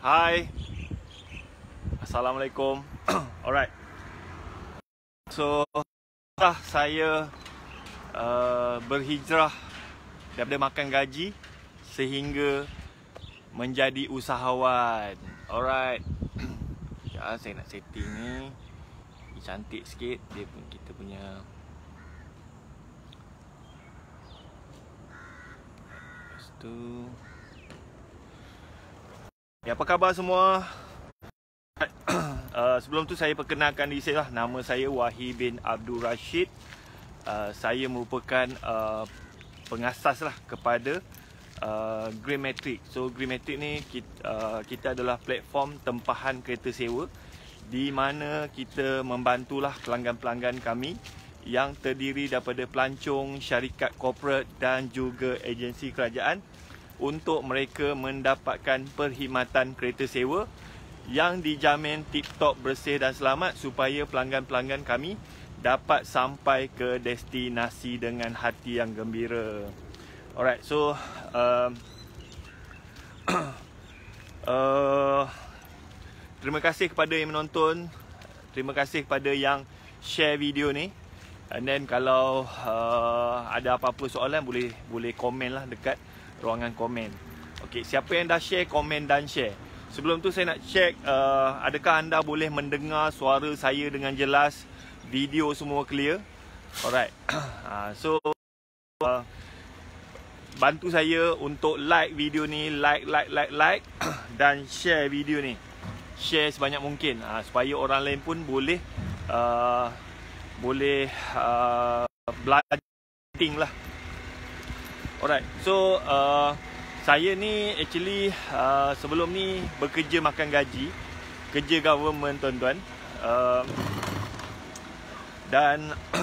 Hi. Assalamualaikum. Alright. So, lah saya uh, berhijrah daripada makan gaji sehingga menjadi usahawan. Alright. Ya, saya nak setting ni. Dia cantik sikit dia pun kita punya Lepas tu Ya, apa khabar semua? Uh, sebelum tu saya perkenalkan diri saya lah. Nama saya Wahi bin Abdul Rashid. Uh, saya merupakan uh, pengasas lah kepada uh, Green Metric. So Green Metric ni kita, uh, kita adalah platform tempahan kereta sewa di mana kita membantulah pelanggan-pelanggan kami yang terdiri daripada pelancong, syarikat korporat dan juga agensi kerajaan untuk mereka mendapatkan perkhidmatan kereta sewa yang dijamin tip-top bersih dan selamat supaya pelanggan-pelanggan kami dapat sampai ke destinasi dengan hati yang gembira. Alright, so uh, uh, terima kasih kepada yang menonton. Terima kasih kepada yang share video ni. And then kalau uh, ada apa-apa soalan boleh boleh komen lah dekat ruangan komen. Okey, siapa yang dah share komen dan share. Sebelum tu saya nak check uh, adakah anda boleh mendengar suara saya dengan jelas, video semua clear. Alright. Uh, so uh, bantu saya untuk like video ni, like like like like dan share video ni. Share sebanyak mungkin uh, supaya orang lain pun boleh uh, boleh uh, belajar lah Alright, so uh, saya ni actually uh, sebelum ni bekerja makan gaji Kerja government tuan-tuan uh, Dan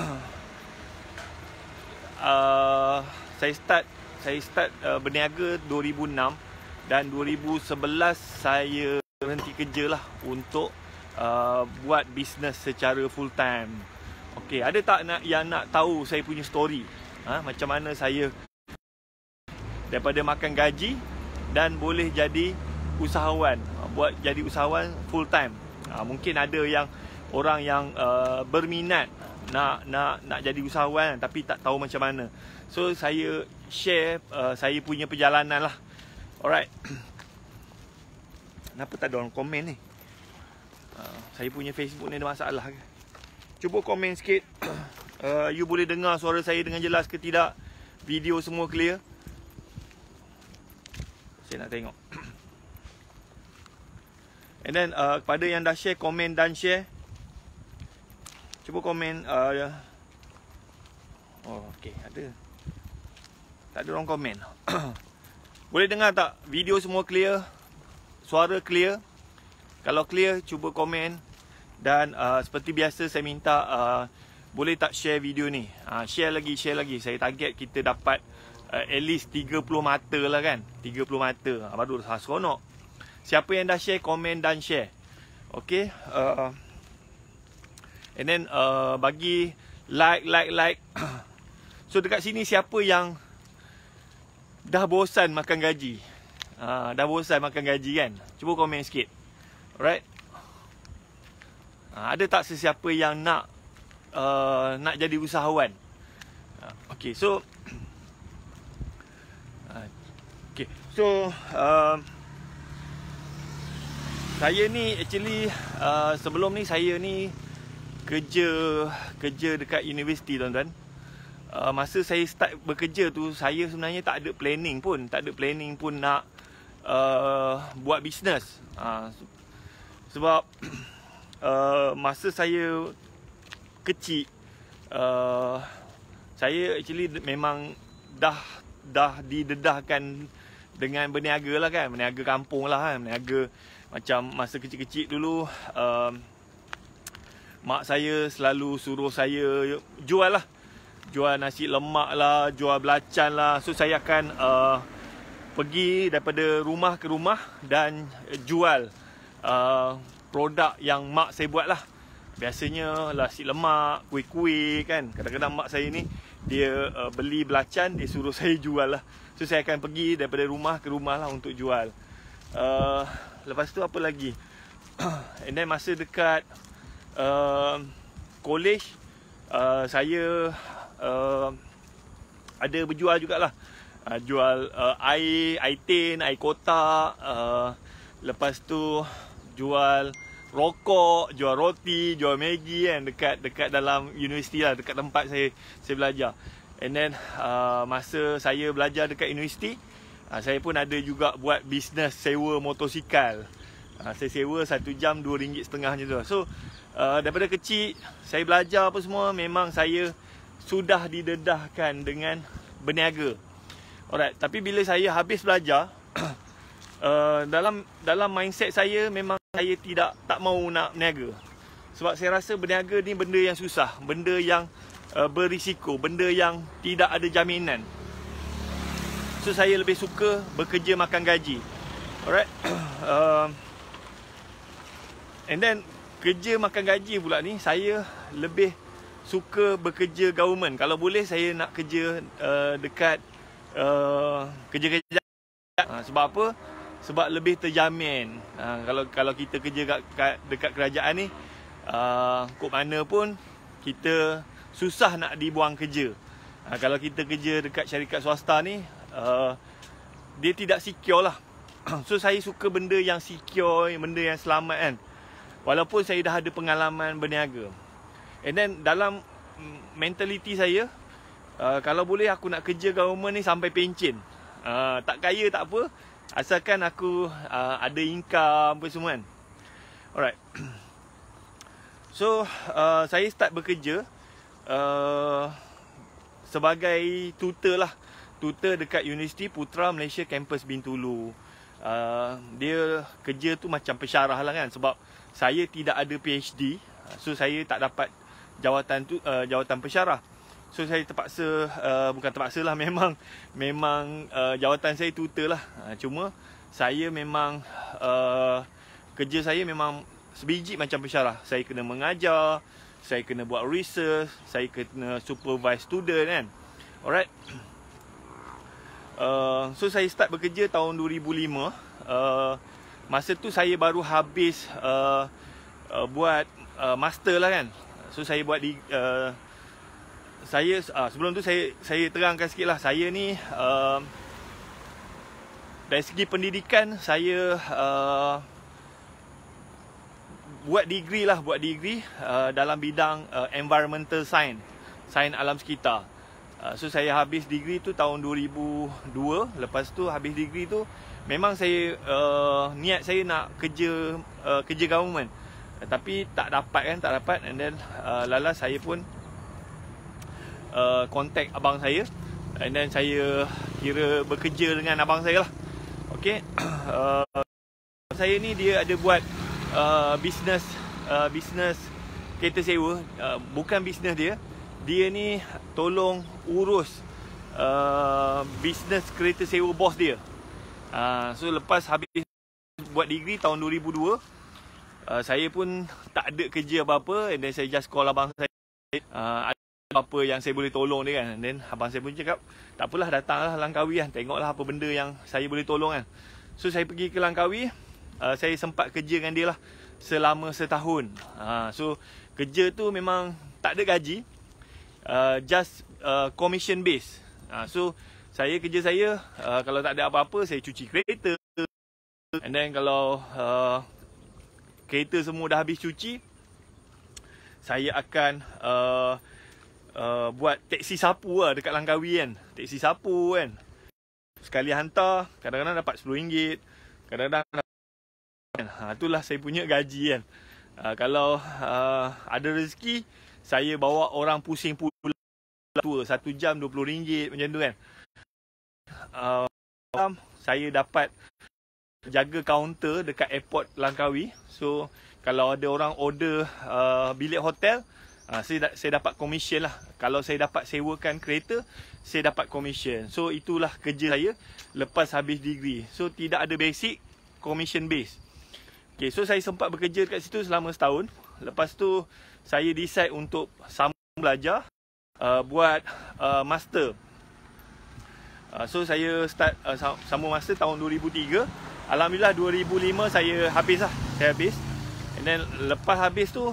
uh, saya start saya start uh, berniaga 2006 Dan 2011 saya berhenti kerja lah untuk uh, buat bisnes secara full time Okay, ada tak nak, yang nak tahu saya punya story? Ha, macam mana saya daripada makan gaji dan boleh jadi usahawan buat jadi usahawan full time ha, mungkin ada yang orang yang uh, berminat nak nak nak jadi usahawan tapi tak tahu macam mana so saya share uh, saya punya perjalanan lah alright kenapa tak ada orang komen ni uh, saya punya facebook ni ada masalah ke cuba komen sikit uh, you boleh dengar suara saya dengan jelas ke tidak video semua clear nak tengok And then uh, kepada yang dah share komen dan share Cuba komen uh, Oh ok ada Tak ada orang komen Boleh dengar tak video semua clear Suara clear Kalau clear cuba komen Dan uh, seperti biasa saya minta uh, Boleh tak share video ni uh, Share lagi share lagi Saya target kita dapat uh, at least 30 mata lah kan 30 mata baru dah seronok siapa yang dah share komen dan share Okay uh, and then uh, bagi like like like so dekat sini siapa yang dah bosan makan gaji uh, dah bosan makan gaji kan cuba komen sikit alright ah, ada tak sesiapa yang nak uh, nak jadi usahawan? Ah, okay, so So uh, Saya ni actually uh, Sebelum ni saya ni Kerja Kerja dekat universiti tuan-tuan uh, Masa saya start bekerja tu Saya sebenarnya tak ada planning pun Tak ada planning pun nak uh, Buat bisnes uh, Sebab uh, Masa saya Kecil uh, Saya actually memang Dah Dah didedahkan dengan berniaga lah kan Berniaga kampung lah kan Berniaga macam masa kecil-kecil dulu uh, Mak saya selalu suruh saya jual lah Jual nasi lemak lah, jual belacan lah So saya akan uh, pergi daripada rumah ke rumah Dan jual uh, produk yang mak saya buat lah Biasanya lah nasi lemak, kuih-kuih kan Kadang-kadang mak saya ni dia uh, beli belacan dia suruh saya jual lah So saya akan pergi daripada rumah ke rumah lah untuk jual uh, Lepas tu apa lagi And then masa dekat uh, College uh, Saya uh, Ada berjual jugalah uh, Jual uh, air, air tin, air kotak uh, Lepas tu Jual rokok, jual roti, jual maggi kan dekat dekat dalam universiti lah, dekat tempat saya saya belajar. And then uh, masa saya belajar dekat universiti uh, Saya pun ada juga buat bisnes sewa motosikal uh, Saya sewa satu jam dua ringgit setengah setengahnya tu So uh, daripada kecil saya belajar apa semua Memang saya sudah didedahkan dengan berniaga Alright, tapi bila saya habis belajar uh, dalam dalam mindset saya memang saya tidak tak mau nak berniaga. Sebab saya rasa berniaga ni benda yang susah, benda yang uh, berisiko, benda yang tidak ada jaminan. So saya lebih suka bekerja makan gaji. Alright. Uh, and then kerja makan gaji pula ni saya lebih suka bekerja government. Kalau boleh saya nak kerja uh, dekat uh, kerja-kerja uh, uh, sebab apa? Sebab lebih terjamin. Uh, kalau kalau kita kerja kat, kat dekat kerajaan ni uh, kok mana pun kita susah nak dibuang kerja. Ha, kalau kita kerja dekat syarikat swasta ni, uh, dia tidak secure lah. So saya suka benda yang secure, benda yang selamat kan. Walaupun saya dah ada pengalaman berniaga. And then dalam mentaliti saya, uh, kalau boleh aku nak kerja government ni sampai pencin. Uh, ha, tak kaya tak apa, asalkan aku uh, ada income pun semua kan. Alright. So uh, saya start bekerja Eh, sebagai tutor lah tutor dekat Universiti Putra Malaysia Campus Bintulu uh, dia kerja tu macam pesyarah lah kan sebab saya tidak ada PhD so saya tak dapat jawatan tu uh, jawatan pesyarah so saya terpaksa uh, bukan terpaksa lah memang memang uh, jawatan saya tutor lah uh, cuma saya memang uh, kerja saya memang sebiji macam pesyarah saya kena mengajar saya kena buat research, saya kena supervise student kan. Alright. Uh, so saya start bekerja tahun 2005. Uh, masa tu saya baru habis uh, uh, buat uh, master lah kan. So saya buat di uh, saya uh, sebelum tu saya saya terangkan sikit lah saya ni uh, dari segi pendidikan saya uh, buat degree lah buat degree uh, dalam bidang uh, environmental science sains alam sekitar uh, so saya habis degree tu tahun 2002 lepas tu habis degree tu memang saya uh, niat saya nak kerja uh, kerja government uh, tapi tak dapat kan tak dapat and then uh, lala saya pun uh, contact abang saya and then saya kira bekerja dengan abang saya lah okay uh, saya ni dia ada buat uh, bisnes uh, bisnes kereta sewa uh, bukan bisnes dia dia ni tolong urus uh, bisnes kereta sewa bos dia uh, so lepas habis buat degree tahun 2002 uh, saya pun tak ada kerja apa-apa and then saya just call abang saya uh, ada apa apa yang saya boleh tolong dia kan and then abang saya pun cakap tak apalah datanglah Langkawi kan tengoklah apa benda yang saya boleh tolong kan so saya pergi ke Langkawi Uh, saya sempat kerja dengan dia lah selama setahun. Ha, so kerja tu memang tak ada gaji. Uh, just uh, commission based. Ha, uh, so saya kerja saya uh, kalau tak ada apa-apa saya cuci kereta. And then kalau uh, kereta semua dah habis cuci saya akan uh, uh, buat teksi sapu lah dekat Langkawi kan. Teksi sapu kan. Sekali hantar kadang-kadang dapat RM10. Kadang-kadang Kan? Ha, itulah saya punya gaji kan. Ha, kalau ha, ada rezeki, saya bawa orang pusing pula tua. Satu jam RM20 macam tu kan. Ha, um, saya dapat jaga kaunter dekat airport Langkawi. So, kalau ada orang order uh, bilik hotel, uh, saya, saya dapat komisyen lah. Kalau saya dapat sewakan kereta, saya dapat komisyen. So, itulah kerja saya lepas habis degree. So, tidak ada basic, komisyen base. Okay, so saya sempat bekerja dekat situ selama setahun. Lepas tu, saya decide untuk sambung belajar uh, buat uh, master. Uh, so, saya start uh, sambung master tahun 2003. Alhamdulillah, 2005 saya habis lah. Saya habis. And then, lepas habis tu,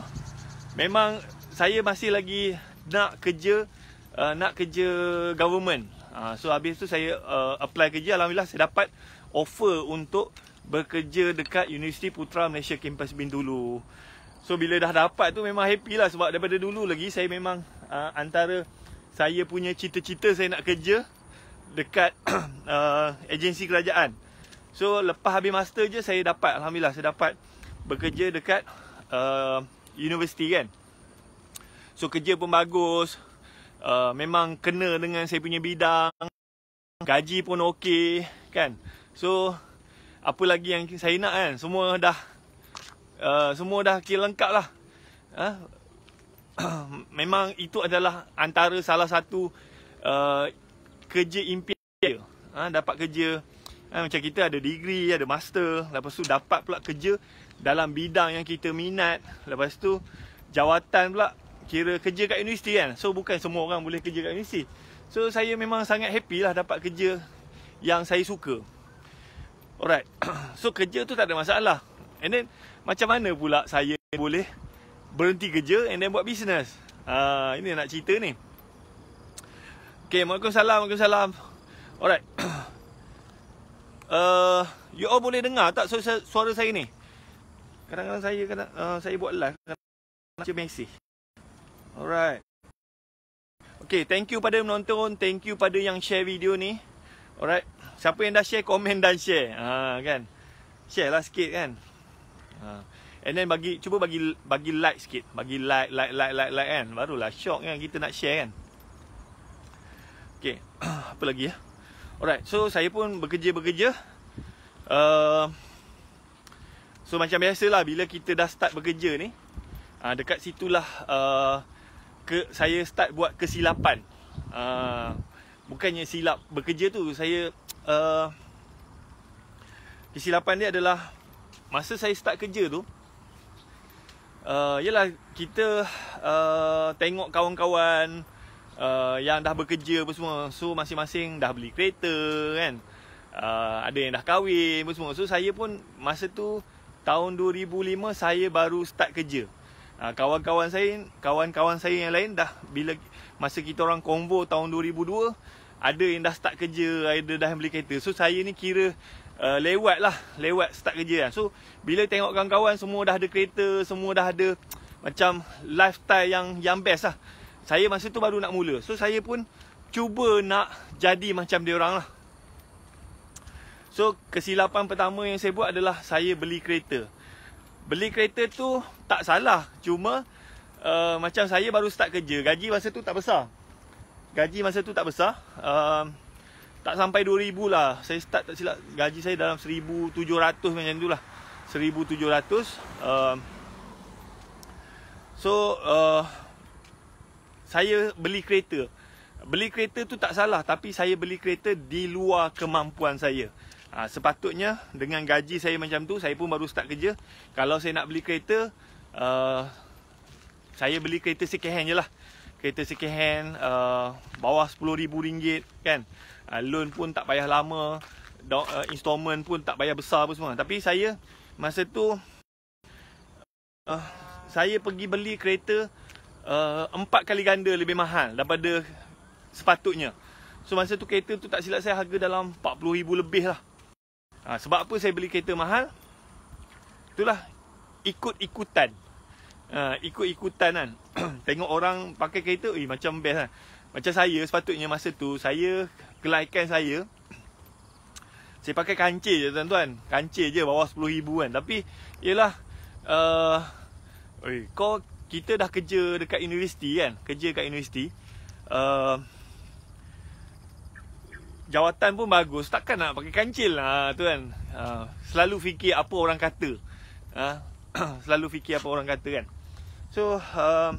memang saya masih lagi nak kerja uh, nak kerja government. Uh, so, habis tu saya uh, apply kerja. Alhamdulillah, saya dapat offer untuk bekerja dekat Universiti Putra Malaysia Bin dulu. So bila dah dapat tu memang happy lah sebab daripada dulu lagi saya memang uh, antara saya punya cita-cita saya nak kerja dekat uh, agensi kerajaan. So lepas habis master je saya dapat alhamdulillah saya dapat bekerja dekat uh, universiti kan. So kerja pun bagus. Uh, memang kena dengan saya punya bidang. Gaji pun okey kan. So apa lagi yang saya nak kan semua dah uh, semua dah kira lengkap lah uh, memang itu adalah antara salah satu uh, kerja impian dia uh, dapat kerja uh, macam kita ada degree ada master lepas tu dapat pula kerja dalam bidang yang kita minat lepas tu jawatan pula kira kerja kat universiti kan so bukan semua orang boleh kerja kat universiti so saya memang sangat happy lah dapat kerja yang saya suka Alright. So kerja tu tak ada masalah. And then macam mana pula saya boleh berhenti kerja and then buat bisnes? Ah uh, ini nak cerita ni. Okay, Waalaikumsalam, Waalaikumsalam. Alright. Uh, you all boleh dengar tak suara, suara saya ni? Kadang-kadang saya kadang, uh, saya buat live kadang-kadang macam Messi. Alright. Okay, thank you pada menonton, thank you pada yang share video ni. Alright. Siapa yang dah share komen dan share. Ha kan. Share lah sikit kan. Ha. And then bagi cuba bagi bagi like sikit. Bagi like like like like like kan. Barulah shock kan kita nak share kan. Okay. Apa lagi ya? Alright. So saya pun bekerja-bekerja. Uh, so macam biasa lah bila kita dah start bekerja ni. Uh, dekat situlah uh, ke, saya start buat kesilapan. Uh, bukannya silap bekerja tu. Saya Eh, kesilapan dia adalah masa saya start kerja tu ialah eh, uh, kita uh, tengok kawan-kawan uh, yang dah bekerja apa semua so masing-masing dah beli kereta kan uh, ada yang dah kahwin apa semua so saya pun masa tu tahun 2005 saya baru start kerja uh, kawan-kawan saya kawan-kawan saya yang lain dah bila masa kita orang konvo tahun 2002 ada yang dah start kerja, ada dah yang beli kereta. So saya ni kira uh, lewat lah, lewat start kerja kan. So bila tengok kawan-kawan semua dah ada kereta, semua dah ada macam lifestyle yang yang best lah. Saya masa tu baru nak mula. So saya pun cuba nak jadi macam dia orang lah. So kesilapan pertama yang saya buat adalah saya beli kereta. Beli kereta tu tak salah. Cuma uh, macam saya baru start kerja. Gaji masa tu tak besar. Gaji masa tu tak besar. Um, tak sampai 2000 lah. Saya start tak silap gaji saya dalam 1700 macam tu lah. 1700. Um, so, uh, saya beli kereta. Beli kereta tu tak salah tapi saya beli kereta di luar kemampuan saya. Ha, sepatutnya dengan gaji saya macam tu, saya pun baru start kerja. Kalau saya nak beli kereta, uh, saya beli kereta second hand je lah kereta second hand uh, bawah RM10,000 kan uh, loan pun tak payah lama da- uh, installment pun tak payah besar pun semua tapi saya masa tu uh, saya pergi beli kereta uh, empat kali ganda lebih mahal daripada sepatutnya so masa tu kereta tu tak silap saya harga dalam RM40,000 lebih lah uh, sebab apa saya beli kereta mahal itulah ikut-ikutan uh, ikut-ikutan kan tengok orang pakai kereta eh macam best lah macam saya sepatutnya masa tu saya kelaikan saya saya pakai kancil je tuan-tuan kancil je bawah 10000 kan tapi ialah uh, eh, kau kita dah kerja dekat universiti kan kerja dekat universiti uh, jawatan pun bagus takkan nak pakai kancil lah tu kan uh, eh, selalu fikir apa orang kata uh, selalu fikir apa orang kata kan So um,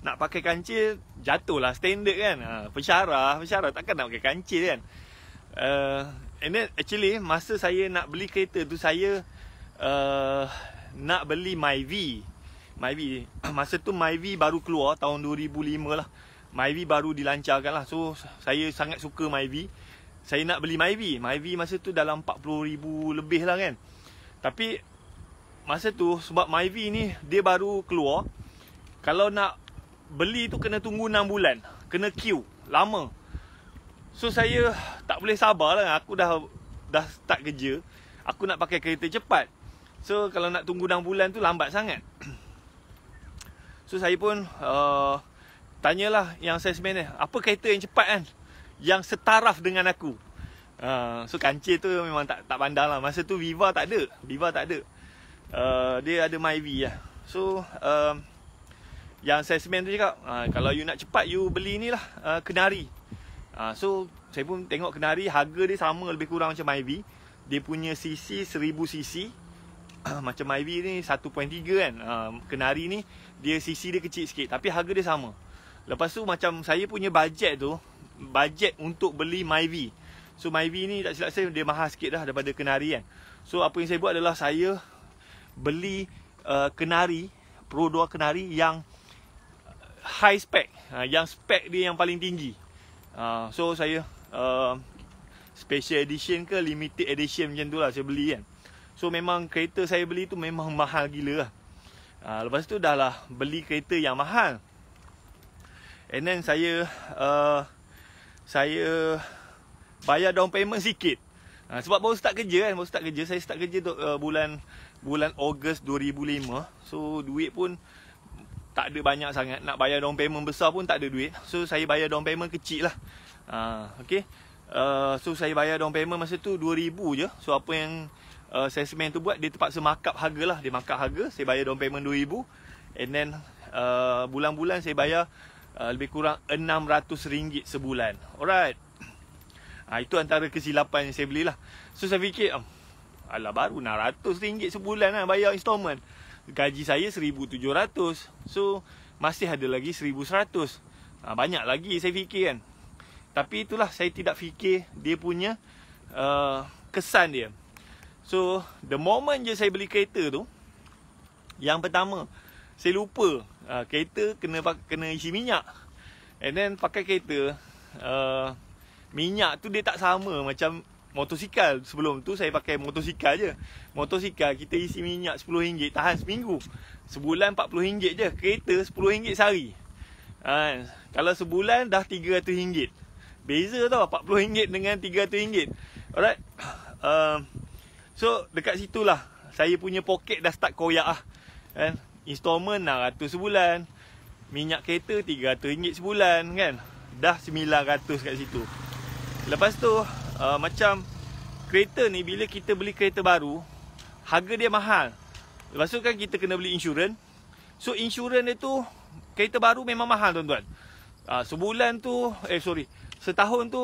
Nak pakai kancil Jatuh lah standard kan uh, ha, Pesyarah Pesyarah takkan nak pakai kancil kan uh, And then actually Masa saya nak beli kereta tu Saya uh, Nak beli Myvi Myvi Masa tu Myvi baru keluar Tahun 2005 lah Myvi baru dilancarkan lah So saya sangat suka Myvi Saya nak beli Myvi Myvi masa tu dalam 40 ribu lebih lah kan Tapi masa tu sebab Myvi ni dia baru keluar kalau nak beli tu kena tunggu 6 bulan kena queue lama so saya tak boleh sabar lah aku dah dah start kerja aku nak pakai kereta cepat so kalau nak tunggu 6 bulan tu lambat sangat so saya pun uh, tanyalah yang saya ni apa kereta yang cepat kan yang setaraf dengan aku uh, so kancil tu memang tak tak pandang lah masa tu Viva tak ada Viva tak ada Uh, dia ada Myvi lah. So um, yang salesman tu cakap uh, kalau you nak cepat you beli ni lah uh, kenari. Uh, so saya pun tengok kenari harga dia sama lebih kurang macam Myvi. Dia punya CC 1000 CC. macam Myvi ni 1.3 kan. Uh, kenari ni dia CC dia kecil sikit tapi harga dia sama. Lepas tu macam saya punya bajet tu Bajet untuk beli Myvi So Myvi ni tak silap saya dia mahal sikit dah daripada kenari kan So apa yang saya buat adalah saya beli uh, kenari Pro 2 kenari yang high spec uh, yang spec dia yang paling tinggi uh, so saya uh, special edition ke limited edition macam tu lah saya beli kan so memang kereta saya beli tu memang mahal gila lah uh, lepas tu dah lah beli kereta yang mahal and then saya uh, saya bayar down payment sikit uh, sebab baru start kerja kan baru start kerja saya start kerja tu uh, bulan bulan Ogos 2005 so duit pun tak ada banyak sangat nak bayar down payment besar pun tak ada duit so saya bayar down payment kecil lah ha, okay. uh, so saya bayar down payment masa tu 2000 je so apa yang assessment uh, tu buat dia terpaksa markup harga lah dia markup harga saya bayar down payment 2000 and then uh, bulan-bulan saya bayar uh, lebih kurang RM600 sebulan alright ha, itu antara kesilapan yang saya belilah so saya fikir um, Alah baru RM600 sebulan lah bayar installment. Gaji saya RM1,700. So, masih ada lagi RM1,100. Ha, ah, banyak lagi saya fikir kan. Tapi itulah saya tidak fikir dia punya uh, kesan dia. So, the moment je saya beli kereta tu. Yang pertama, saya lupa uh, kereta kena kena isi minyak. And then pakai kereta, uh, minyak tu dia tak sama macam motosikal sebelum tu saya pakai motosikal je motosikal kita isi minyak RM10 tahan seminggu sebulan RM40 je kereta RM10 sehari ha, kalau sebulan dah RM300 beza tau RM40 dengan RM300 alright uh, so dekat situlah saya punya poket dah start koyak lah kan installment lah RM100 sebulan minyak kereta RM300 sebulan kan dah RM900 kat situ lepas tu uh, macam kereta ni bila kita beli kereta baru harga dia mahal lepas tu kan kita kena beli insurans so insurans dia tu kereta baru memang mahal tuan-tuan uh, sebulan tu eh sorry setahun tu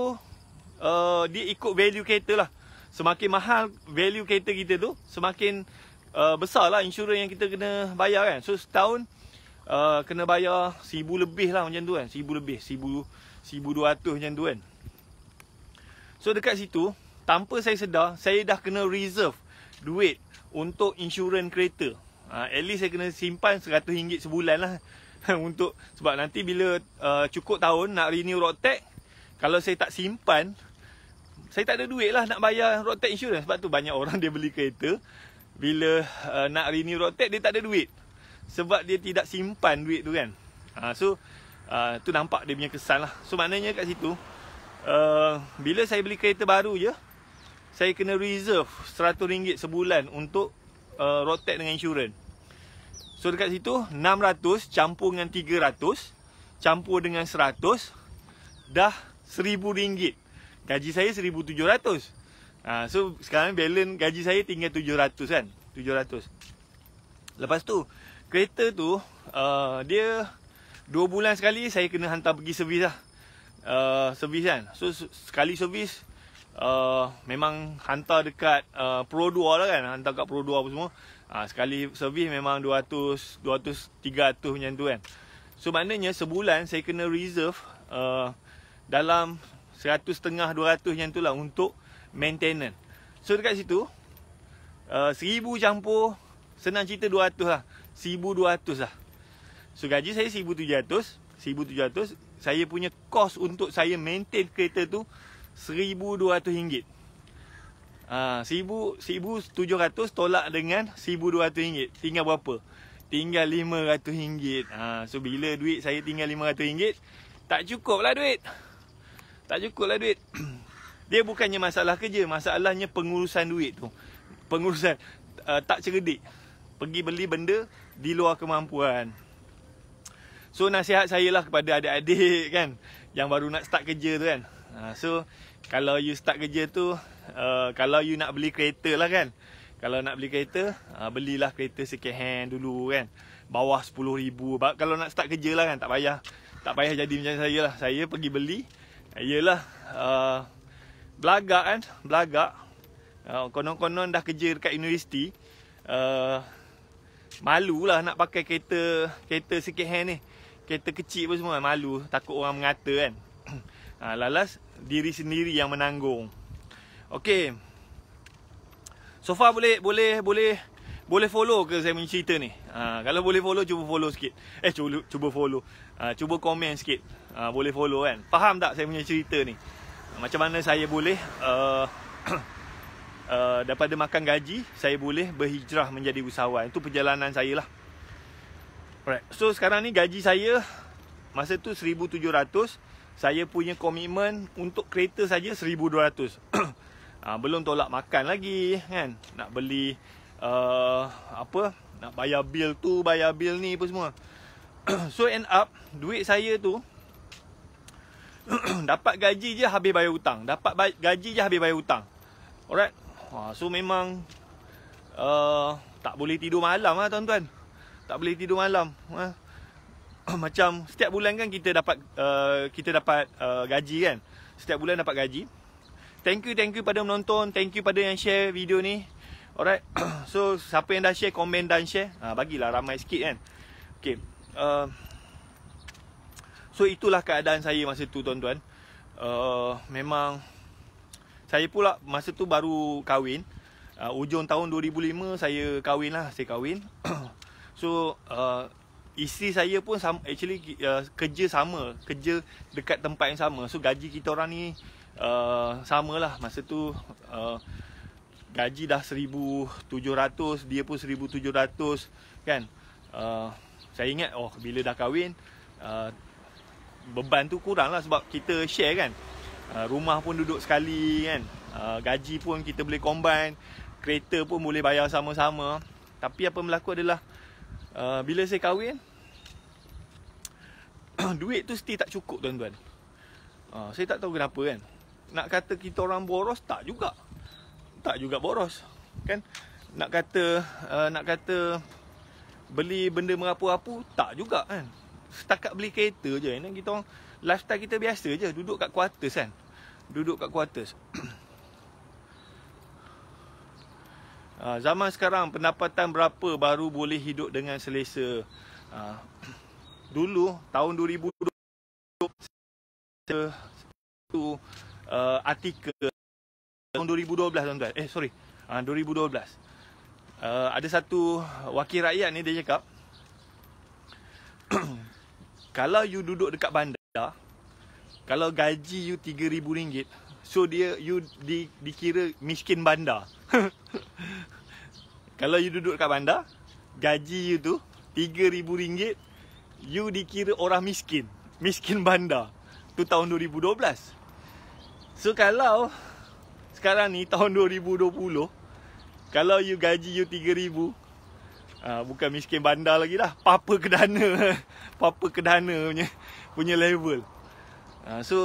uh, dia ikut value kereta lah semakin mahal value kereta kita tu semakin uh, besar lah insurans yang kita kena bayar kan so setahun uh, kena bayar 1000 lebih lah macam tu kan 1000 lebih 1000 1200 macam tu kan So dekat situ Tanpa saya sedar Saya dah kena reserve Duit Untuk insurans kereta ha, At least saya kena simpan RM100 sebulan lah Untuk Sebab nanti bila uh, Cukup tahun Nak renew Rocktech Kalau saya tak simpan Saya tak ada duit lah Nak bayar Rocktech insurans Sebab tu banyak orang Dia beli kereta Bila uh, Nak renew Rocktech Dia tak ada duit Sebab dia tidak simpan Duit tu kan ha, So uh, Tu nampak dia punya kesan lah So maknanya kat situ Uh, bila saya beli kereta baru je saya kena reserve RM100 sebulan untuk uh, road tax dengan insurans. So dekat situ 600 campur dengan 300 campur dengan 100 dah RM1000. Gaji saya RM1700. Ha, so sekarang balance gaji saya tinggal RM700 kan. 700. Lepas tu kereta tu uh, dia dua bulan sekali saya kena hantar pergi servis lah. Uh, servis kan So sekali servis uh, Memang hantar dekat uh, Pro 2 lah kan Hantar dekat Pro 2 apa semua uh, Sekali servis memang 200 200 300 macam tu kan So maknanya sebulan saya kena reserve uh, Dalam 100 setengah 200 macam tu lah Untuk maintenance So dekat situ uh, 1000 campur Senang cerita 200 lah 1200 lah So gaji saya 1700 1700 saya punya kos untuk saya maintain kereta tu RM1,200. Ah, uh, RM1,700 tolak dengan RM1,200. Tinggal berapa? Tinggal RM500. Ah, uh, so bila duit saya tinggal RM500, tak cukup lah duit. Tak cukup lah duit. Dia bukannya masalah kerja, masalahnya pengurusan duit tu. Pengurusan uh, tak cerdik. Pergi beli benda di luar kemampuan. So nasihat saya lah kepada adik-adik kan Yang baru nak start kerja tu kan ha, So kalau you start kerja tu uh, Kalau you nak beli kereta lah kan Kalau nak beli kereta uh, Belilah kereta second hand dulu kan Bawah RM10,000 Kalau nak start kerja lah kan tak payah Tak payah jadi macam saya lah Saya pergi beli Yelah uh, Belagak kan Belagak Konon-konon dah kerja dekat universiti Uh, malu lah nak pakai kereta kereta second hand ni kereta kecil pun semua kan, malu takut orang mengata kan ha, ah, lalas diri sendiri yang menanggung okey so far boleh boleh boleh boleh follow ke saya punya cerita ni ha, kalau boleh follow cuba follow sikit eh cuba cuba follow ha, cuba komen sikit ha, boleh follow kan faham tak saya punya cerita ni macam mana saya boleh uh, uh, daripada makan gaji saya boleh berhijrah menjadi usahawan itu perjalanan saya lah Alright. So sekarang ni gaji saya masa tu 1700, saya punya komitmen untuk kereta saja 1200. ha, ah, belum tolak makan lagi kan. Nak beli uh, apa? Nak bayar bil tu, bayar bil ni apa semua. so end up duit saya tu dapat gaji je habis bayar hutang, dapat bay- gaji je habis bayar hutang. Alright. Ha, so memang uh, tak boleh tidur malam lah tuan-tuan tak boleh tidur malam ha. macam setiap bulan kan kita dapat uh, kita dapat uh, gaji kan setiap bulan dapat gaji thank you thank you pada menonton thank you pada yang share video ni alright so siapa yang dah share komen dan share ha, bagilah ramai sikit kan okey uh, so itulah keadaan saya masa tu tuan-tuan uh, memang saya pula masa tu baru kahwin uh, ujung tahun 2005 saya kahwin lah saya kahwin So uh, Isteri saya pun sama, actually uh, kerja sama Kerja dekat tempat yang sama So gaji kita orang ni uh, Sama lah Masa tu uh, Gaji dah RM1,700 Dia pun RM1,700 Kan uh, Saya ingat oh bila dah kahwin uh, Beban tu kurang lah sebab kita share kan uh, Rumah pun duduk sekali kan uh, Gaji pun kita boleh combine Kereta pun boleh bayar sama-sama Tapi apa berlaku adalah Uh, bila saya kahwin duit tu still tak cukup tuan-tuan. Uh, saya tak tahu kenapa kan. Nak kata kita orang boros tak juga. Tak juga boros. Kan? Nak kata uh, nak kata beli benda merapu-rapu tak juga kan. Setakat beli kereta je kan kita orang lifestyle kita biasa je duduk kat quarters kan. Duduk kat quarters. Ah, zaman sekarang pendapatan berapa baru boleh hidup dengan selesa? Ah, dulu tahun 2020 satu uh, artikel tahun 2012 tuan-tuan. Eh sorry. Ha, 2012. Uh, ada satu wakil rakyat ni dia cakap kalau you duduk dekat bandar kalau gaji you RM3000 So dia you di, dikira miskin bandar. Kalau you duduk kat bandar, gaji you tu RM3,000, you dikira orang miskin. Miskin bandar. Tu tahun 2012. So kalau sekarang ni tahun 2020, kalau you gaji you RM3,000, uh, ah, bukan miskin bandar lagi lah. Papa kedana. Papa kedana punya, punya level. Uh, so,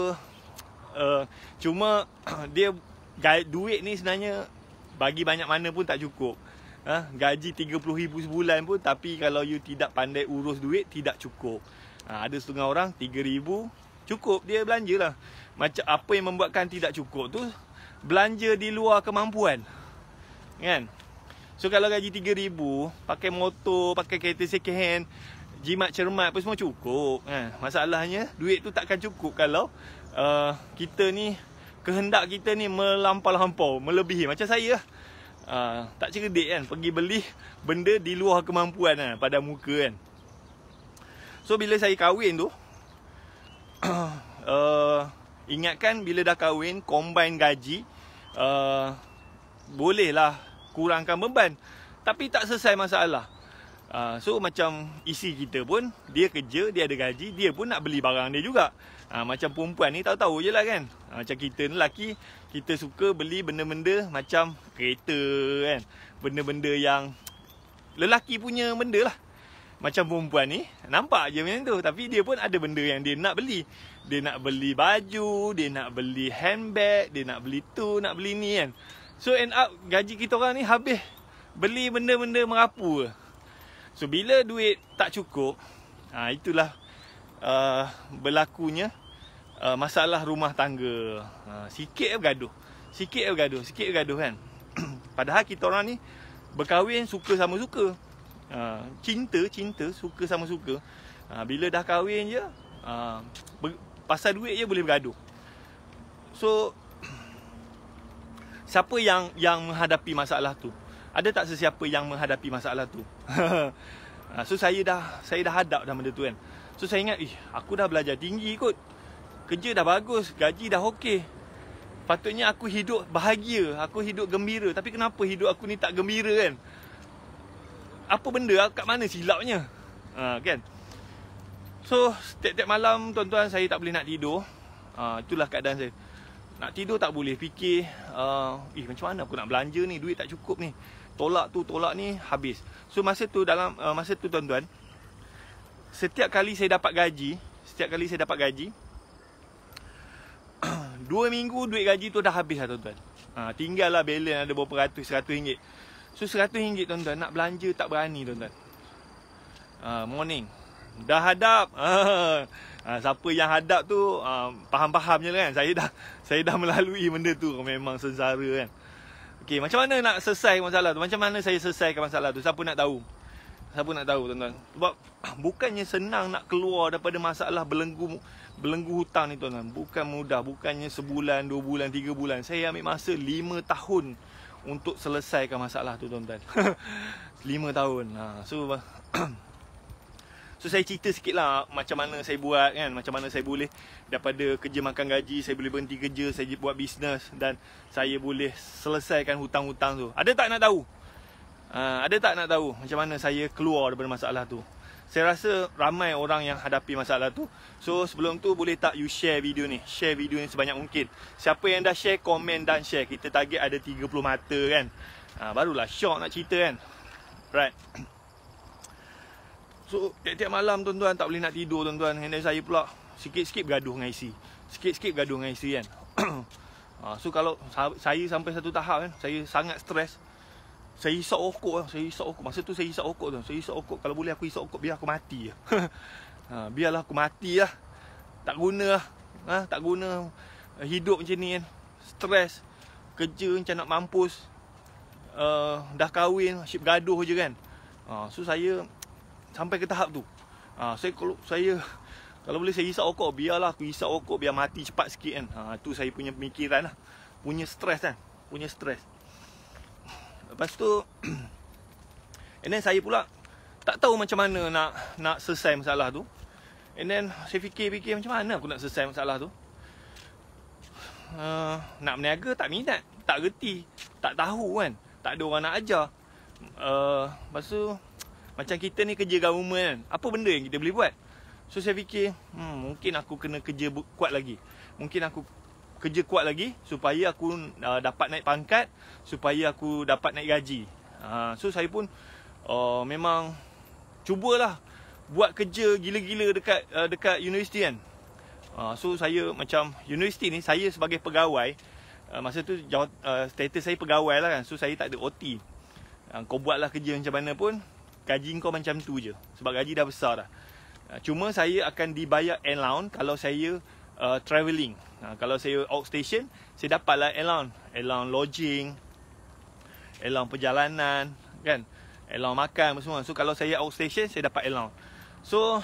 uh, cuma dia gaj, duit ni sebenarnya bagi banyak mana pun tak cukup. Uh, gaji 30,000 sebulan pun tapi kalau you tidak pandai urus duit tidak cukup. Uh, ada setengah orang 3,000 cukup dia belanjalah. Macam apa yang membuatkan tidak cukup tu belanja di luar kemampuan. Kan? So kalau gaji 3,000 pakai motor, pakai kereta second hand, jimat cermat pun semua cukup. Kan? Masalahnya duit tu takkan cukup kalau uh, kita ni kehendak kita ni melampau-lampau, melebihi macam saya. Uh, tak cerdik kan pergi beli benda di luar kemampuan kan, pada muka kan. So bila saya kahwin tu uh, ingatkan bila dah kahwin combine gaji uh, bolehlah kurangkan beban tapi tak selesai masalah. Uh, so macam isi kita pun dia kerja, dia ada gaji, dia pun nak beli barang dia juga ha, Macam perempuan ni tahu-tahu je lah kan ha, Macam kita ni lelaki Kita suka beli benda-benda macam kereta kan Benda-benda yang lelaki punya benda lah Macam perempuan ni Nampak je macam tu Tapi dia pun ada benda yang dia nak beli Dia nak beli baju Dia nak beli handbag Dia nak beli tu Nak beli ni kan So end up gaji kita orang ni habis Beli benda-benda merapu ke So bila duit tak cukup ha, Itulah uh, berlakunya uh, masalah rumah tangga. Uh, sikit je bergaduh. Sikit je bergaduh. Sikit bergaduh kan. Padahal kita orang ni berkahwin suka sama suka. Uh, cinta, cinta, suka sama suka. Uh, bila dah kahwin je, uh, ber- pasal duit je boleh bergaduh. So, siapa yang yang menghadapi masalah tu? Ada tak sesiapa yang menghadapi masalah tu? so saya dah saya dah hadap dah benda tu kan. So saya ingat, "Ih, aku dah belajar tinggi kot kerja dah bagus, gaji dah okey. Patutnya aku hidup bahagia, aku hidup gembira. Tapi kenapa hidup aku ni tak gembira kan? Apa benda? Kat mana silapnya? Ha, kan? So, setiap tiap malam tuan-tuan saya tak boleh nak tidur. Ha, itulah keadaan saya. Nak tidur tak boleh. Fikir, uh, eh macam mana aku nak belanja ni? Duit tak cukup ni. Tolak tu, tolak ni, habis. So, masa tu dalam, uh, masa tu tuan-tuan, setiap kali saya dapat gaji, setiap kali saya dapat gaji, Dua minggu duit gaji tu dah habis lah tuan-tuan. Ha, tinggal lah balance ada berapa ratus, seratus ringgit. So, seratus ringgit tuan-tuan nak belanja tak berani tuan-tuan. Ha, morning. Dah hadap. Ha, siapa yang hadap tu ha, faham-faham je lah kan. Saya dah saya dah melalui benda tu memang sengsara kan. Okay, macam mana nak selesai masalah tu? Macam mana saya selesaikan masalah tu? Siapa nak tahu? Siapa nak tahu tuan-tuan? Sebab bukannya senang nak keluar daripada masalah belenggu belenggu hutang ni tuan-tuan bukan mudah bukannya sebulan dua bulan tiga bulan saya ambil masa lima tahun untuk selesaikan masalah tu tuan-tuan lima tahun ha, so so saya cerita sikit lah macam mana saya buat kan macam mana saya boleh daripada kerja makan gaji saya boleh berhenti kerja saya buat bisnes dan saya boleh selesaikan hutang-hutang tu ada tak nak tahu Uh, ada tak nak tahu macam mana saya keluar daripada masalah tu? Saya rasa ramai orang yang hadapi masalah tu. So sebelum tu boleh tak you share video ni? Share video ni sebanyak mungkin. Siapa yang dah share, komen dan share. Kita target ada 30 mata kan. Ha, barulah syok nak cerita kan. Right. So tiap-tiap malam tuan-tuan tak boleh nak tidur tuan-tuan. Hendak saya pula sikit-sikit bergaduh dengan isi. Sikit-sikit bergaduh dengan isi kan. Ah, so kalau saya sampai satu tahap kan, saya sangat stres. Saya hisap okok lah. Saya hisap okok. Masa tu saya hisap okok tu. Saya hisap okok. Kalau boleh aku hisap okok. Biar aku mati lah. ha, biarlah aku mati lah. Tak guna lah. Ha, tak guna. Hidup macam ni kan. Stres. Kerja macam nak mampus. Uh, dah kahwin. Asyik bergaduh je kan. Ha, so saya sampai ke tahap tu. Ha, saya kalau saya kalau boleh saya hisap okok. Biarlah aku hisap okok. Biar mati cepat sikit kan. Ha, saya punya pemikiran lah. Punya stres kan. Punya stres. Lepas tu And then saya pula Tak tahu macam mana nak Nak selesai masalah tu And then saya fikir-fikir macam mana aku nak selesai masalah tu uh, Nak berniaga tak minat Tak reti Tak tahu kan Tak ada orang nak ajar uh, Lepas tu Macam kita ni kerja government kan Apa benda yang kita boleh buat So saya fikir hmm, Mungkin aku kena kerja kuat lagi Mungkin aku kerja kuat lagi supaya aku uh, dapat naik pangkat supaya aku dapat naik gaji uh, so saya pun uh, memang cubalah buat kerja gila-gila dekat uh, dekat universiti kan uh, so saya macam universiti ni saya sebagai pegawai uh, masa tu uh, status saya pegawai lah kan so saya tak ada OT uh, kau buatlah kerja macam mana pun gaji kau macam tu je sebab gaji dah besar dah uh, cuma saya akan dibayar allowance kalau saya uh, travelling Ha, kalau saya out station, saya dapatlah allowance. Allowance lodging, allowance perjalanan, kan? Allowance makan apa semua. So, kalau saya out station, saya dapat allowance. So,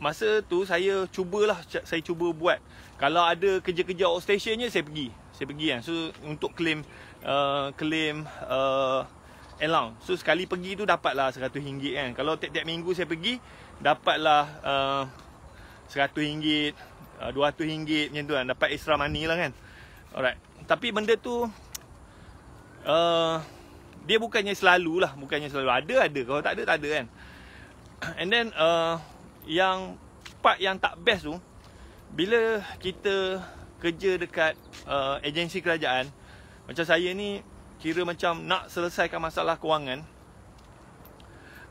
masa tu saya cubalah, saya cuba buat. Kalau ada kerja-kerja out stationnya, saya pergi. Saya pergi kan. So, untuk claim, uh, claim uh, allowance. So, sekali pergi tu dapatlah RM100 kan. Kalau tiap-tiap minggu saya pergi, dapatlah RM100. Uh, uh, ah, 200 ringgit macam tu kan dapat extra money lah kan alright tapi benda tu uh, dia bukannya selalu lah bukannya selalu ada ada kalau tak ada tak ada kan and then uh, yang part yang tak best tu bila kita kerja dekat uh, agensi kerajaan macam saya ni kira macam nak selesaikan masalah kewangan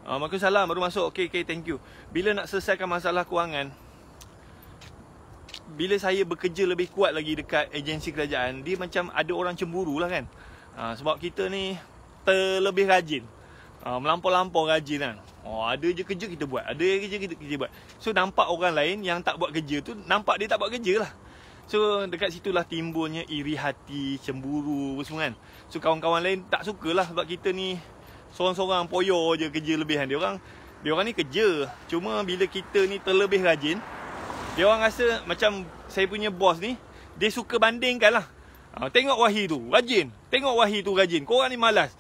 Uh, Makasih salam baru masuk Okay okay thank you Bila nak selesaikan masalah kewangan bila saya bekerja lebih kuat lagi dekat agensi kerajaan dia macam ada orang cemburu lah kan ha, sebab kita ni terlebih rajin ha, melampau-lampau rajin kan oh, ada je kerja kita buat ada je kerja kita, kita buat so nampak orang lain yang tak buat kerja tu nampak dia tak buat kerja lah So dekat situlah timbulnya iri hati, cemburu semua kan. So kawan-kawan lain tak suka lah sebab kita ni seorang-seorang poyo je kerja lebih kan. Dia orang dia orang ni kerja. Cuma bila kita ni terlebih rajin, dia orang rasa macam saya punya bos ni, dia suka bandingkan lah. Ha, tengok wahi tu, rajin. Tengok wahi tu rajin. Korang ni malas.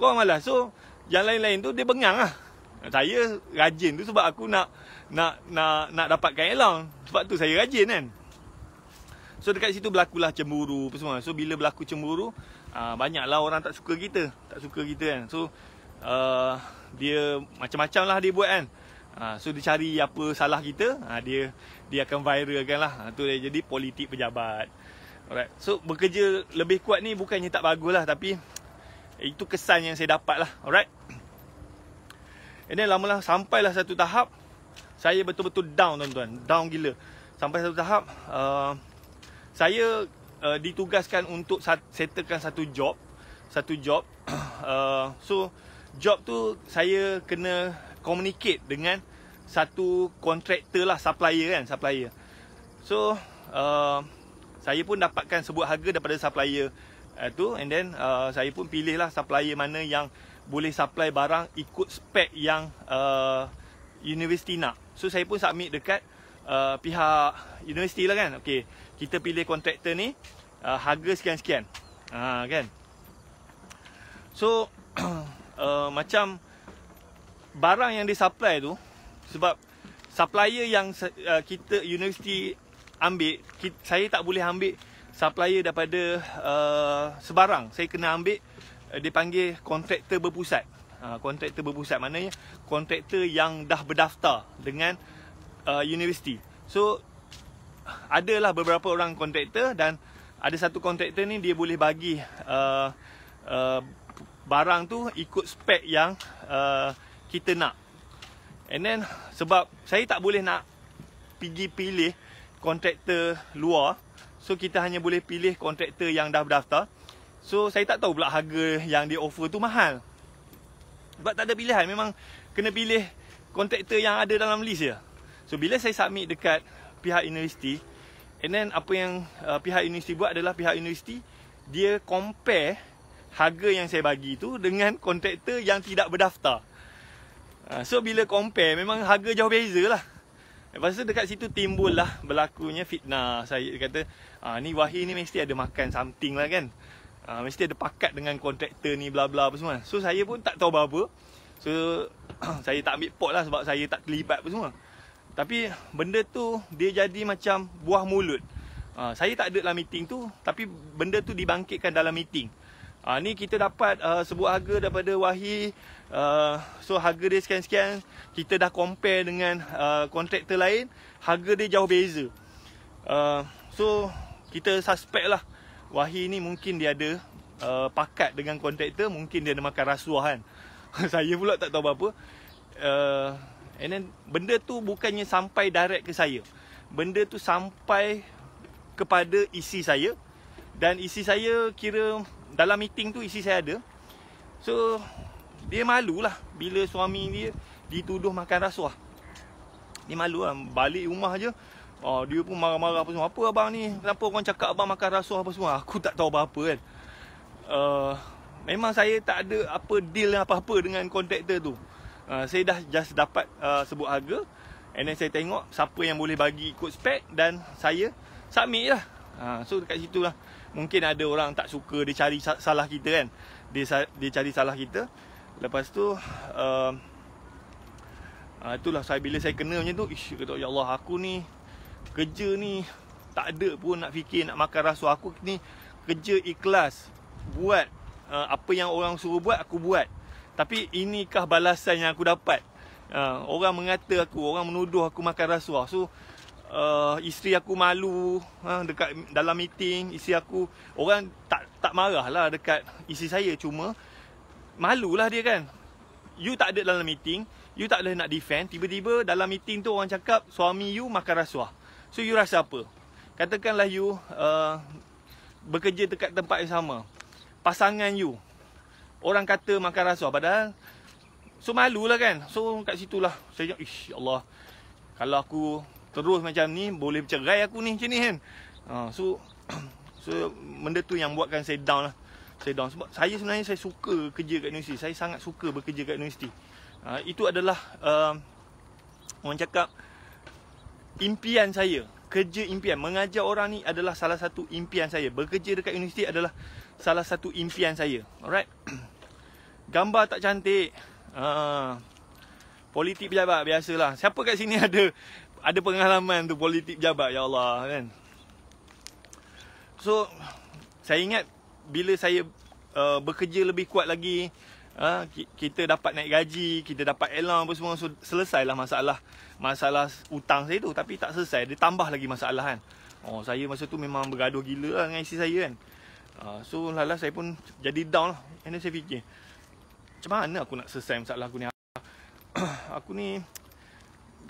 Korang malas. So, yang lain-lain tu dia bengang lah. Saya rajin tu sebab aku nak nak nak nak dapatkan elang. Sebab tu saya rajin kan. So dekat situ berlakulah cemburu semua. So bila berlaku cemburu, uh, banyaklah orang tak suka kita. Tak suka kita kan. So uh, dia macam-macam lah dia buat kan ha, So dia cari apa salah kita ha, Dia dia akan viral kan lah Itu ha, dia jadi politik pejabat Alright. So bekerja lebih kuat ni bukannya tak bagus lah Tapi itu kesan yang saya dapat lah Alright And then lama-lama sampailah satu tahap Saya betul-betul down tuan-tuan Down gila Sampai satu tahap uh, Saya uh, ditugaskan untuk settlekan satu job Satu job uh, So job tu saya kena communicate dengan satu kontraktor lah supplier kan supplier so uh, saya pun dapatkan sebut harga daripada supplier uh, tu and then uh, saya pun pilih lah supplier mana yang boleh supply barang ikut spek yang uh, universiti nak so saya pun submit dekat uh, pihak universiti lah kan okay. kita pilih kontraktor ni uh, harga sekian-sekian uh, kan so uh, macam barang yang supply tu sebab supplier yang uh, kita universiti ambil kita, saya tak boleh ambil supplier daripada uh, sebarang saya kena ambil uh, dipanggil kontraktor berpusat uh, kontraktor berpusat maknanya kontraktor yang dah berdaftar dengan uh, universiti so adalah beberapa orang kontraktor dan ada satu kontraktor ni dia boleh bagi uh, uh, barang tu ikut spek yang uh, kita nak. And then sebab saya tak boleh nak pergi pilih kontraktor luar. So kita hanya boleh pilih kontraktor yang dah berdaftar. So saya tak tahu pula harga yang dia offer tu mahal. Sebab tak ada pilihan. Memang kena pilih kontraktor yang ada dalam list je. So bila saya submit dekat pihak universiti. And then apa yang uh, pihak universiti buat adalah pihak universiti. Dia compare harga yang saya bagi tu dengan kontraktor yang tidak berdaftar. Ah, so bila compare memang harga jauh beza lah Lepas tu dekat situ timbul lah berlakunya fitnah Saya kata ah, ni wahi ni mesti ada makan something lah kan ah, Mesti ada pakat dengan kontraktor ni bla bla apa semua So saya pun tak tahu apa-apa So saya tak ambil pot lah sebab saya tak terlibat apa semua Tapi benda tu dia jadi macam buah mulut ah, Saya tak ada lah meeting tu Tapi benda tu dibangkitkan dalam meeting Ha, ni kita dapat uh, sebuah harga daripada Wahi. Uh, so harga dia sekian-sekian. Kita dah compare dengan uh, kontraktor lain. Harga dia jauh beza. Uh, so kita suspect lah. Wahi ni mungkin dia ada uh, pakat dengan kontraktor. Mungkin dia ada makan rasuah kan. saya pula tak tahu apa-apa. Uh, and then benda tu bukannya sampai direct ke saya. Benda tu sampai kepada isi saya. Dan isi saya kira dalam meeting tu isi saya ada. So dia malu lah bila suami dia dituduh makan rasuah. Dia malulah balik rumah aje. Oh, ah, dia pun marah-marah apa semua. Apa abang ni? Kenapa orang cakap abang makan rasuah apa semua? Aku tak tahu apa-apa kan. Uh, memang saya tak ada apa deal apa-apa dengan kontraktor tu. Uh, saya dah just dapat uh, sebut harga. And then saya tengok siapa yang boleh bagi ikut spek dan saya submit lah. Uh, so dekat situ lah mungkin ada orang tak suka dia cari salah kita kan dia dia cari salah kita lepas tu uh, uh, itulah saya bila saya kena macam tu ish kata ya Allah aku ni kerja ni tak ada pun nak fikir nak makan rasuah aku ni kerja ikhlas buat uh, apa yang orang suruh buat aku buat tapi inikah balasan yang aku dapat uh, orang mengata aku orang menuduh aku makan rasuah so uh, isteri aku malu ha, dekat dalam meeting isteri aku orang tak tak marahlah dekat isteri saya cuma malulah dia kan you tak ada dalam meeting you tak boleh nak defend tiba-tiba dalam meeting tu orang cakap suami you makan rasuah so you rasa apa katakanlah you uh, bekerja dekat tempat yang sama pasangan you orang kata makan rasuah padahal so malu lah kan so kat situlah saya ish Allah kalau aku terus macam ni boleh bercerai aku ni macam ni kan uh, so so benda tu yang buatkan saya down lah saya down sebab saya sebenarnya saya suka kerja kat universiti saya sangat suka bekerja kat universiti uh, itu adalah uh, orang cakap impian saya kerja impian mengajar orang ni adalah salah satu impian saya bekerja dekat universiti adalah salah satu impian saya alright gambar tak cantik uh, politik pejabat biasalah siapa kat sini ada ada pengalaman tu politik jabat ya Allah kan. So saya ingat bila saya uh, bekerja lebih kuat lagi uh, kita dapat naik gaji, kita dapat elang apa semua so, selesailah masalah masalah hutang saya tu tapi tak selesai dia tambah lagi masalah kan. Oh saya masa tu memang bergaduh gila lah dengan isteri saya kan. Uh, so lala saya pun jadi down lah. And then saya fikir macam mana aku nak selesai masalah aku ni. aku ni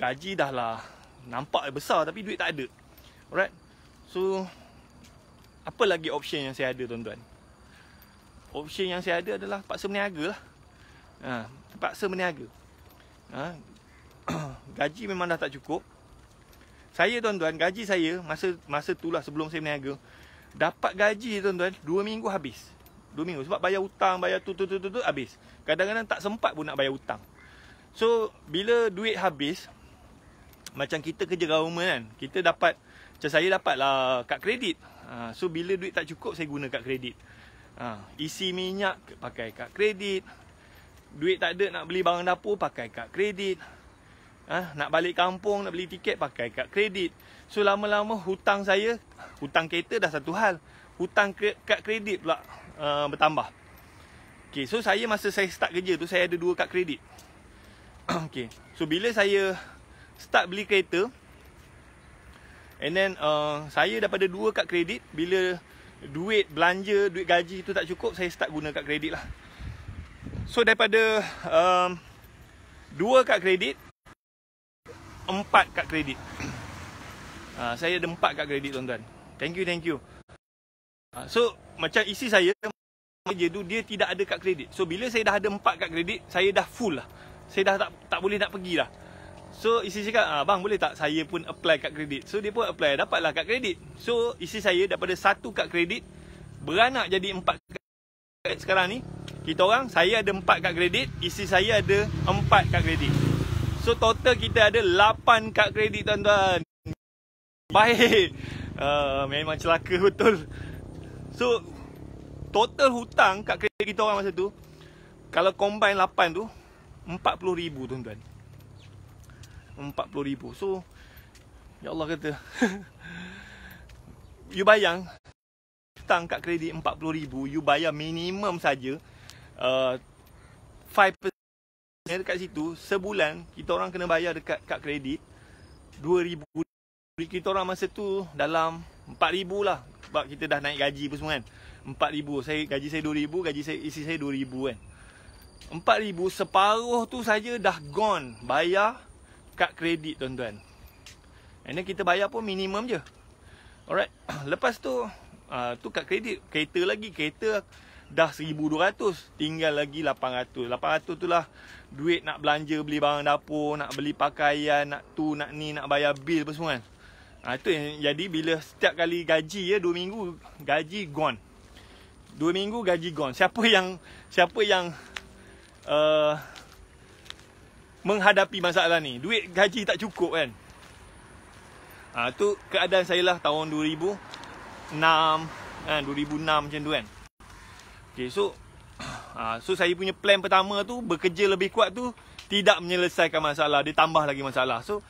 gaji dah lah Nampak besar tapi duit tak ada. Alright. So apa lagi option yang saya ada tuan-tuan? Option yang saya ada adalah paksa berniaga lah. Ha, terpaksa berniaga. Ha, gaji memang dah tak cukup. Saya tuan-tuan, gaji saya masa masa itulah sebelum saya berniaga. Dapat gaji tuan-tuan, dua minggu habis. Dua minggu. Sebab bayar hutang, bayar tu, tu, tu, tu, tu, habis. Kadang-kadang tak sempat pun nak bayar hutang. So, bila duit habis, macam kita kerja government kan Kita dapat Macam saya dapat lah kad kredit ha, So bila duit tak cukup saya guna kad kredit ha, Isi minyak pakai kad kredit Duit tak ada nak beli barang dapur pakai kad kredit ha, Nak balik kampung nak beli tiket pakai kad kredit So lama-lama hutang saya Hutang kereta dah satu hal Hutang kad kredit pula uh, bertambah Okay, so saya masa saya start kerja tu saya ada dua kad kredit Okay, so bila saya start beli kereta and then uh, saya daripada dua kad kredit bila duit belanja duit gaji tu tak cukup saya start guna kad kredit lah so daripada um, dua kad kredit empat kad kredit uh, saya ada empat kad kredit tuan-tuan thank you thank you uh, so macam isi saya kerja tu dia tidak ada kad kredit so bila saya dah ada empat kad kredit saya dah full lah saya dah tak tak boleh nak pergi lah So isi cakap ah, Bang boleh tak saya pun apply kad kredit So dia pun apply Dapatlah kad kredit So isi saya daripada satu kad kredit Beranak jadi empat kad sekarang ni Kita orang Saya ada empat kad kredit isi saya ada empat kad kredit So total kita ada lapan kad kredit tuan-tuan Baik uh, Memang celaka betul So Total hutang kad kredit kita orang masa tu Kalau combine lapan tu RM40,000 tuan-tuan RM40,000 So Ya Allah kata You bayang Hutang kat kredit RM40,000 You bayar minimum saja uh, 5% Dekat situ Sebulan Kita orang kena bayar dekat kad kredit RM2,000 Kita orang masa tu Dalam RM4,000 lah Sebab kita dah naik gaji pun semua kan RM4,000 saya, Gaji saya RM2,000 Gaji saya, isi saya RM2,000 kan RM4,000 separuh tu saja dah gone Bayar kad kredit tuan-tuan. And then kita bayar pun minimum je. Alright. Lepas tu, uh, tu kad kredit. Kereta lagi. Kereta dah RM1,200. Tinggal lagi RM800. RM800 tu lah duit nak belanja beli barang dapur, nak beli pakaian, nak tu, nak ni, nak bayar bil apa semua kan. Ha, ah, itu yang jadi bila setiap kali gaji ya, dua minggu gaji gone. Dua minggu gaji gone. Siapa yang, siapa yang uh, menghadapi masalah ni. Duit gaji tak cukup kan. Ha, tu keadaan saya lah tahun 2006. Ha, 2006 macam tu kan. Okay, so, ha, so saya punya plan pertama tu, bekerja lebih kuat tu, tidak menyelesaikan masalah. Dia tambah lagi masalah. So,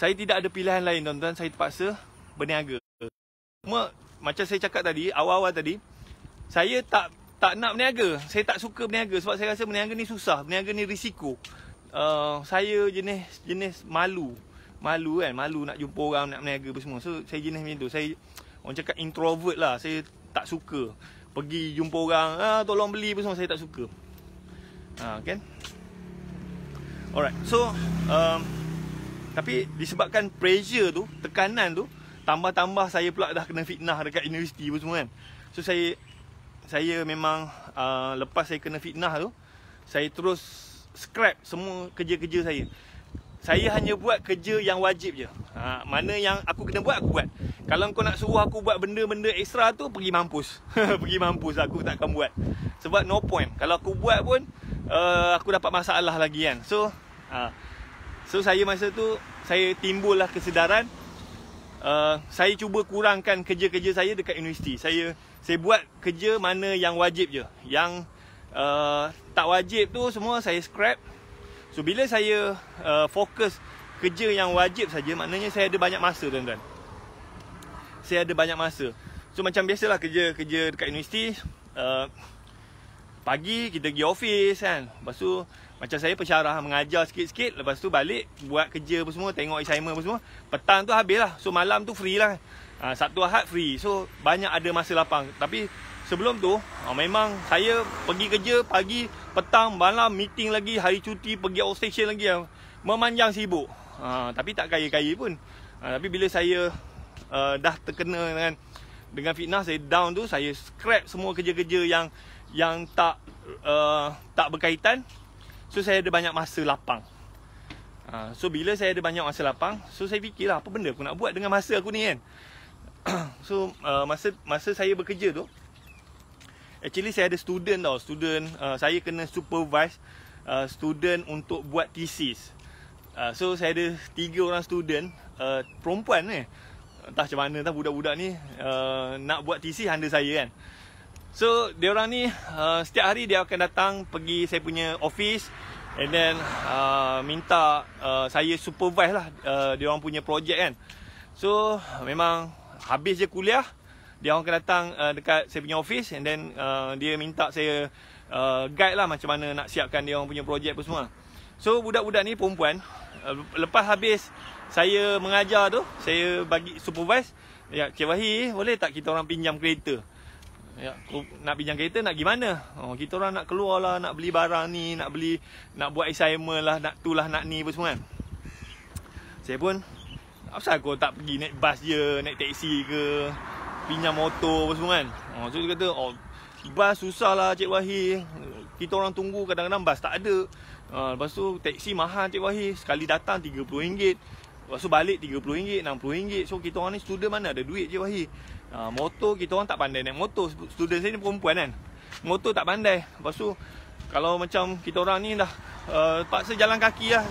saya tidak ada pilihan lain tuan-tuan. Saya terpaksa berniaga. Cuma, macam saya cakap tadi, awal-awal tadi, saya tak tak nak berniaga. Saya tak suka berniaga sebab saya rasa berniaga ni susah. Berniaga ni risiko. Eh, saya jenis jenis malu. Malu kan, malu nak jumpa orang, nak berniaga apa semua. So saya jenis macam tu. Saya orang cakap introvert lah. Saya tak suka pergi jumpa orang, ah tolong beli apa semua saya tak suka. Ha, kan? Alright. So um, tapi disebabkan pressure tu, tekanan tu, tambah-tambah saya pula dah kena fitnah dekat universiti apa semua kan. So saya saya memang uh, lepas saya kena fitnah tu, saya terus scrap semua kerja-kerja saya. Saya hanya buat kerja yang wajib je. Ha, mana yang aku kena buat, aku buat. Kalau kau nak suruh aku buat benda-benda ekstra tu, pergi mampus. pergi mampus, aku tak akan buat. Sebab no point. Kalau aku buat pun, uh, aku dapat masalah lagi kan. So, ha, so saya masa tu, saya timbullah kesedaran. Uh, saya cuba kurangkan kerja-kerja saya dekat universiti. Saya saya buat kerja mana yang wajib je. Yang... Uh, tak wajib tu semua saya scrap. So bila saya uh, fokus kerja yang wajib saja, maknanya saya ada banyak masa tuan-tuan. Saya ada banyak masa. So macam biasalah kerja-kerja dekat universiti uh, pagi kita pergi office kan. Lepas tu macam saya pensyarah mengajar sikit-sikit, lepas tu balik buat kerja apa semua, tengok assignment apa semua. Petang tu habis lah. So malam tu free lah. Uh, Sabtu Ahad free. So banyak ada masa lapang. Tapi sebelum tu ah, memang saya pergi kerja pagi petang malam meeting lagi hari cuti pergi outstation lagi ah, memanjang sibuk uh, tapi tak kaya-kaya pun uh, tapi bila saya uh, dah terkena dengan dengan fitnah saya down tu saya scrap semua kerja-kerja yang yang tak uh, tak berkaitan so saya ada banyak masa lapang uh, so bila saya ada banyak masa lapang so saya fikirlah apa benda aku nak buat dengan masa aku ni kan so uh, masa masa saya bekerja tu Actually saya ada student tau Student uh, Saya kena supervise uh, Student untuk buat thesis uh, So saya ada Tiga orang student uh, Perempuan ni eh. Entah macam mana tau budak-budak ni uh, Nak buat thesis under saya kan So dia orang ni uh, Setiap hari dia akan datang Pergi saya punya office And then uh, Minta uh, Saya supervise lah uh, Dia orang punya projek kan So Memang Habis je kuliah dia orang akan datang uh, dekat saya punya office and then uh, dia minta saya uh, guide lah macam mana nak siapkan dia orang punya projek apa semua. So budak-budak ni perempuan uh, lepas habis saya mengajar tu, saya bagi supervise ya Cik Wahi eh, boleh tak kita orang pinjam kereta? Ya, nak pinjam kereta nak pergi mana? Oh, kita orang nak keluar lah, nak beli barang ni, nak beli, nak buat assignment lah, nak tu lah, nak ni apa semua kan. Saya pun, apa aku tak pergi naik bas je, naik teksi ke, pinjam motor apa semua kan. Ha, so dia kata, oh, bas susah lah Cik Wahir. Kita orang tunggu kadang-kadang bas tak ada. Ha, lepas tu teksi mahal Cik Wahir. Sekali datang RM30. Lepas tu balik RM30, RM60. So kita orang ni student mana ada duit Cik Wahir. Ha, motor kita orang tak pandai naik motor. Student saya ni perempuan kan. Motor tak pandai. Lepas tu kalau macam kita orang ni dah uh, eh, paksa jalan kaki lah.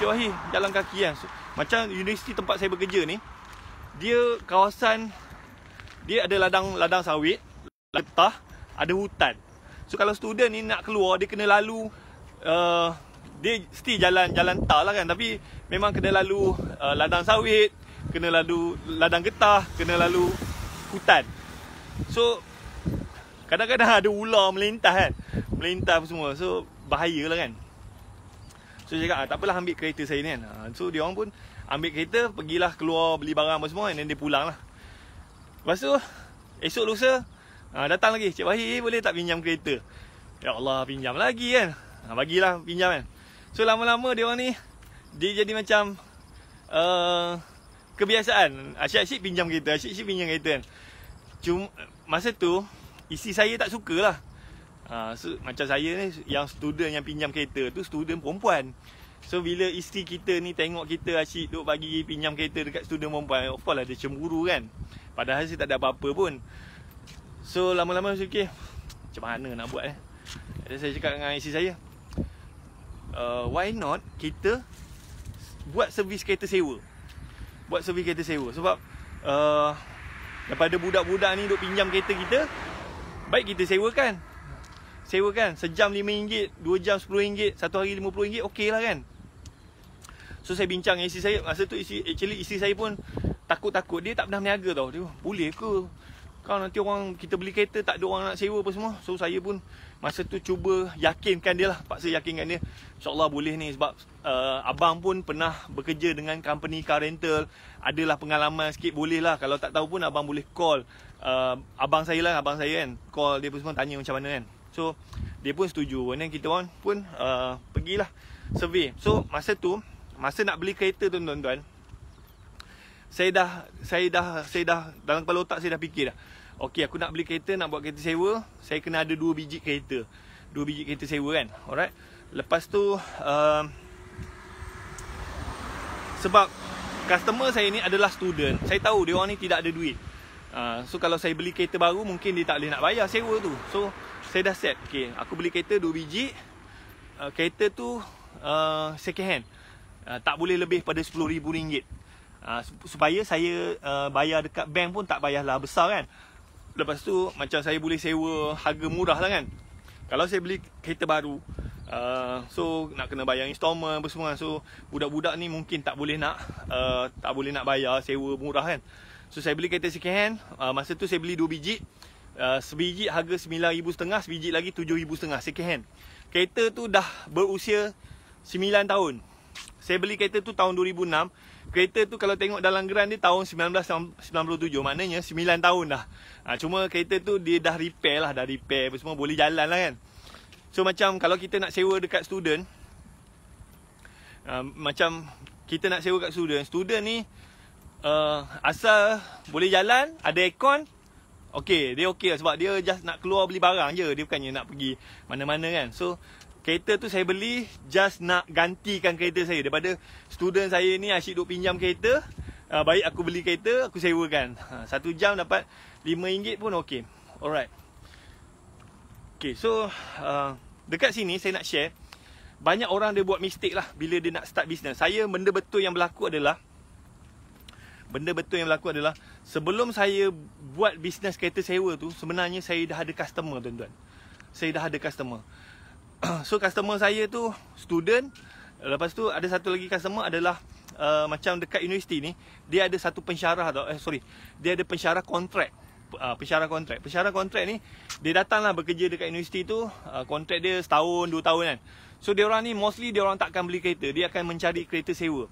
Cik Wahir jalan kaki kan. So, macam universiti tempat saya bekerja ni. Dia kawasan dia ada ladang ladang sawit letah ada hutan so kalau student ni nak keluar dia kena lalu uh, dia mesti jalan jalan tar lah kan tapi memang kena lalu uh, ladang sawit kena lalu ladang getah kena lalu hutan so kadang-kadang ada ular melintas kan melintas semua so bahaya lah kan so dia cakap ah, tak apalah ambil kereta saya ni kan ah, so dia orang pun ambil kereta pergilah keluar beli barang apa semua and dia pulang lah Lepas tu Esok lusa ha, Datang lagi Cik Wahid eh, boleh tak pinjam kereta Ya Allah pinjam lagi kan ha, Bagilah pinjam kan So lama-lama dia orang ni Dia jadi macam uh, Kebiasaan Asyik-asyik pinjam kereta Asyik-asyik pinjam kereta kan Cuma Masa tu Isi saya tak sukalah ha, so, Macam saya ni Yang student yang pinjam kereta tu Student perempuan So bila isteri kita ni tengok kita asyik duk bagi pinjam kereta dekat student perempuan Of course lah dia cemburu kan Padahal saya tak ada apa-apa pun So lama-lama saya fikir Macam mana nak buat eh Jadi saya cakap dengan isteri saya uh, Why not kita Buat servis kereta sewa Buat servis kereta sewa Sebab uh, Daripada budak-budak ni duk pinjam kereta kita Baik kita sewa kan? Sewa kan? sejam RM5 dua jam RM10 satu hari RM50 okey lah kan So saya bincang dengan isteri saya Masa tu isi, actually isteri saya pun Takut-takut Dia tak pernah berniaga tau Dia boleh ke Kau nanti orang Kita beli kereta Tak ada orang nak sewa apa semua So saya pun Masa tu cuba Yakinkan dia lah Paksa yakinkan dia InsyaAllah boleh ni Sebab uh, Abang pun pernah Bekerja dengan company car rental Adalah pengalaman sikit Boleh lah Kalau tak tahu pun Abang boleh call uh, Abang saya lah Abang saya kan Call dia pun semua Tanya macam mana kan So Dia pun setuju Dan kita pun uh, Pergilah Survey So masa tu masa nak beli kereta tuan-tuan saya dah saya dah saya dah dalam kepala otak saya dah fikir dah okey aku nak beli kereta nak buat kereta sewa saya kena ada dua biji kereta dua biji kereta sewa kan alright lepas tu uh, sebab customer saya ni adalah student saya tahu dia orang ni tidak ada duit uh, so kalau saya beli kereta baru mungkin dia tak boleh nak bayar sewa tu so saya dah set okay aku beli kereta 2 biji uh, kereta tu uh, second hand Ah, tak boleh lebih pada RM10,000 uh, ah, supaya saya uh, bayar dekat bank pun tak bayarlah besar kan lepas tu macam saya boleh sewa harga murah lah kan kalau saya beli kereta baru uh, so nak kena bayar installment apa semua so budak-budak ni mungkin tak boleh nak uh, tak boleh nak bayar sewa murah kan so saya beli kereta second hand uh, masa tu saya beli 2 biji Uh, sebiji harga RM9,500 Sebiji lagi RM7,500 Second hand Kereta tu dah berusia 9 tahun saya beli kereta tu tahun 2006 Kereta tu kalau tengok dalam geran ni tahun 1997 Maknanya 9 tahun dah ha, Cuma kereta tu dia dah repair lah Dah repair apa semua boleh jalan lah kan So macam kalau kita nak sewa dekat student uh, Macam kita nak sewa dekat student Student ni uh, asal boleh jalan ada aircon Okay, dia okay lah sebab dia just nak keluar beli barang je Dia bukannya nak pergi mana-mana kan So, Kereta tu saya beli just nak gantikan kereta saya daripada student saya ni asyik duk pinjam kereta. Uh, baik aku beli kereta, aku sewakan. Uh, satu jam dapat RM5 pun okey. Alright. Okay, so uh, dekat sini saya nak share. Banyak orang dia buat mistake lah bila dia nak start business. Saya benda betul yang berlaku adalah Benda betul yang berlaku adalah Sebelum saya buat bisnes kereta sewa tu Sebenarnya saya dah ada customer tuan-tuan Saya dah ada customer so customer saya tu student lepas tu ada satu lagi customer adalah uh, macam dekat universiti ni dia ada satu pensyarah atau eh sorry dia ada pensyarah kontrak uh, pensyarah kontrak pensyarah kontrak ni dia datanglah bekerja dekat universiti tu uh, kontrak dia setahun dua tahun kan so dia orang ni mostly dia orang takkan beli kereta dia akan mencari kereta sewa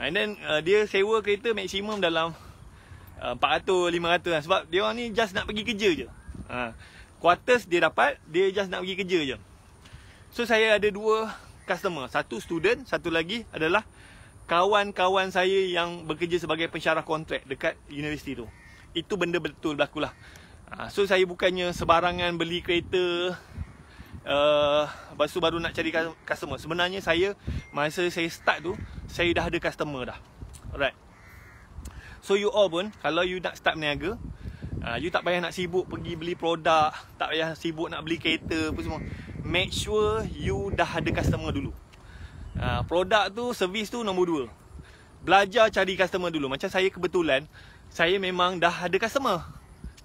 and then uh, dia sewa kereta maksimum dalam uh, 400 500 lah. sebab dia orang ni just nak pergi kerja je uh, quarters dia dapat dia just nak pergi kerja je So saya ada dua customer, satu student, satu lagi adalah kawan-kawan saya yang bekerja sebagai pensyarah kontrak dekat universiti tu. Itu benda betul berlaku lah. Ah, so saya bukannya sebarangan beli kereta uh, Lepas tu baru nak cari customer Sebenarnya saya Masa saya start tu Saya dah ada customer dah Alright So you all pun Kalau you nak start berniaga uh, You tak payah nak sibuk pergi beli produk Tak payah sibuk nak beli kereta pun semua make sure you dah ada customer dulu. Uh, produk tu, servis tu nombor dua. Belajar cari customer dulu. Macam saya kebetulan, saya memang dah ada customer.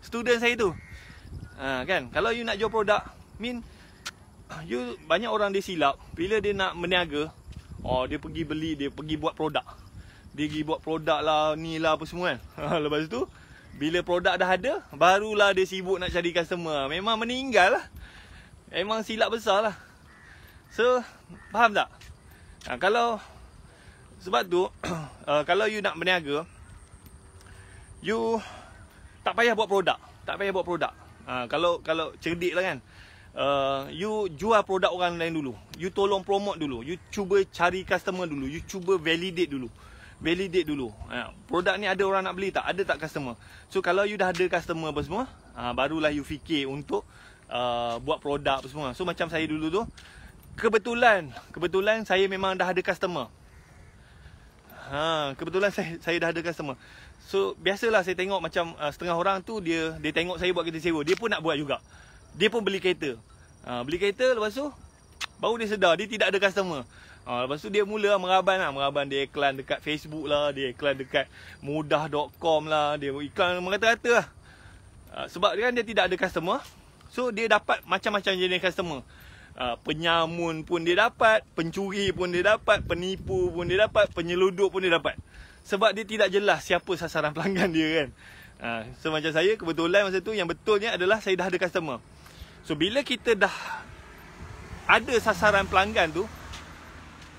Student saya tu. Uh, kan, kalau you nak jual produk, mean you banyak orang dia silap bila dia nak meniaga, oh dia pergi beli, dia pergi buat produk. Dia pergi buat produk lah, ni lah apa semua kan. Lepas tu, bila produk dah ada, barulah dia sibuk nak cari customer. Memang meninggal lah. Emang silap besar lah So Faham tak? Ha, kalau Sebab tu uh, Kalau you nak berniaga You Tak payah buat produk Tak payah buat produk ha, Kalau kalau cerdik lah kan uh, You jual produk orang lain dulu You tolong promote dulu You cuba cari customer dulu You cuba validate dulu Validate dulu ha, Produk ni ada orang nak beli tak? Ada tak customer? So kalau you dah ada customer apa semua ha, Barulah you fikir untuk Uh, buat produk semua. So macam saya dulu tu kebetulan kebetulan saya memang dah ada customer. Ha, kebetulan saya saya dah ada customer. So biasalah saya tengok macam uh, setengah orang tu dia dia tengok saya buat kereta sewa, dia pun nak buat juga. Dia pun beli kereta. Ha, beli kereta lepas tu baru dia sedar dia tidak ada customer. Ha, lepas tu dia mula meraban lah. Meraban dia iklan dekat Facebook lah. Dia iklan dekat mudah.com lah. Dia iklan merata-rata lah. Ha, sebab dia kan dia tidak ada customer. So dia dapat macam-macam jenis customer. Uh, penyamun pun dia dapat, pencuri pun dia dapat, penipu pun dia dapat, penyeludup pun dia dapat. Sebab dia tidak jelas siapa sasaran pelanggan dia kan. Uh, so macam saya kebetulan masa tu yang betulnya adalah saya dah ada customer. So bila kita dah ada sasaran pelanggan tu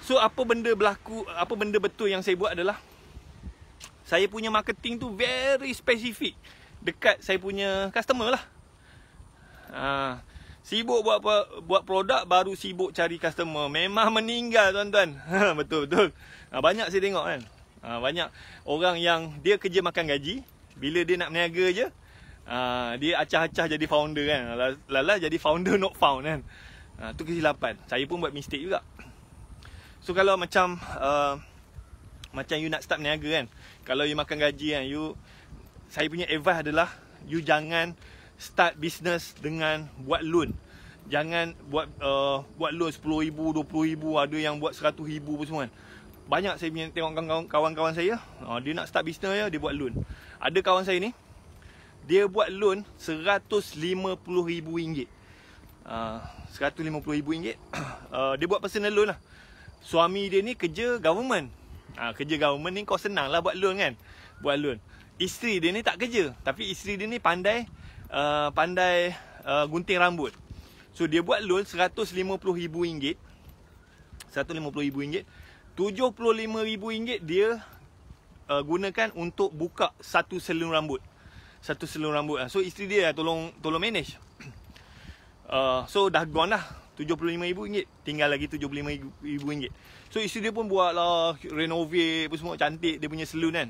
So apa benda berlaku Apa benda betul yang saya buat adalah Saya punya marketing tu very specific Dekat saya punya customer lah Ha. sibuk buat buat produk baru sibuk cari customer memang meninggal tuan-tuan ha, betul betul ha, banyak saya tengok kan ha, banyak orang yang dia kerja makan gaji bila dia nak berniaga je ha, dia acah-acah jadi founder kan lala jadi founder not found kan ha, tu kesilapan saya pun buat mistake juga so kalau macam uh, macam you nak start berniaga kan kalau you makan gaji kan you saya punya advice adalah you jangan start business dengan buat loan. Jangan buat uh, buat loan 10,000, 20,000, ada yang buat 100,000 pun semua kan. Banyak saya punya tengok kawan-kawan saya, uh, dia nak start business ya, dia buat loan. Ada kawan saya ni, dia buat loan RM150,000. Uh, RM150,000. Uh, dia buat personal loan lah. Suami dia ni kerja government. Uh, kerja government ni kau senang lah buat loan kan. Buat loan. Isteri dia ni tak kerja. Tapi isteri dia ni pandai uh, pandai uh, gunting rambut. So dia buat loan RM150,000. ringgit, 150000 RM75,000 dia uh, gunakan untuk buka satu salon rambut. Satu salon rambut. Uh. So isteri dia lah tolong, tolong manage. Uh, so dah gone lah. rm ringgit Tinggal lagi rm ringgit. So isteri dia pun buat lah renovate apa semua. Cantik dia punya salon kan.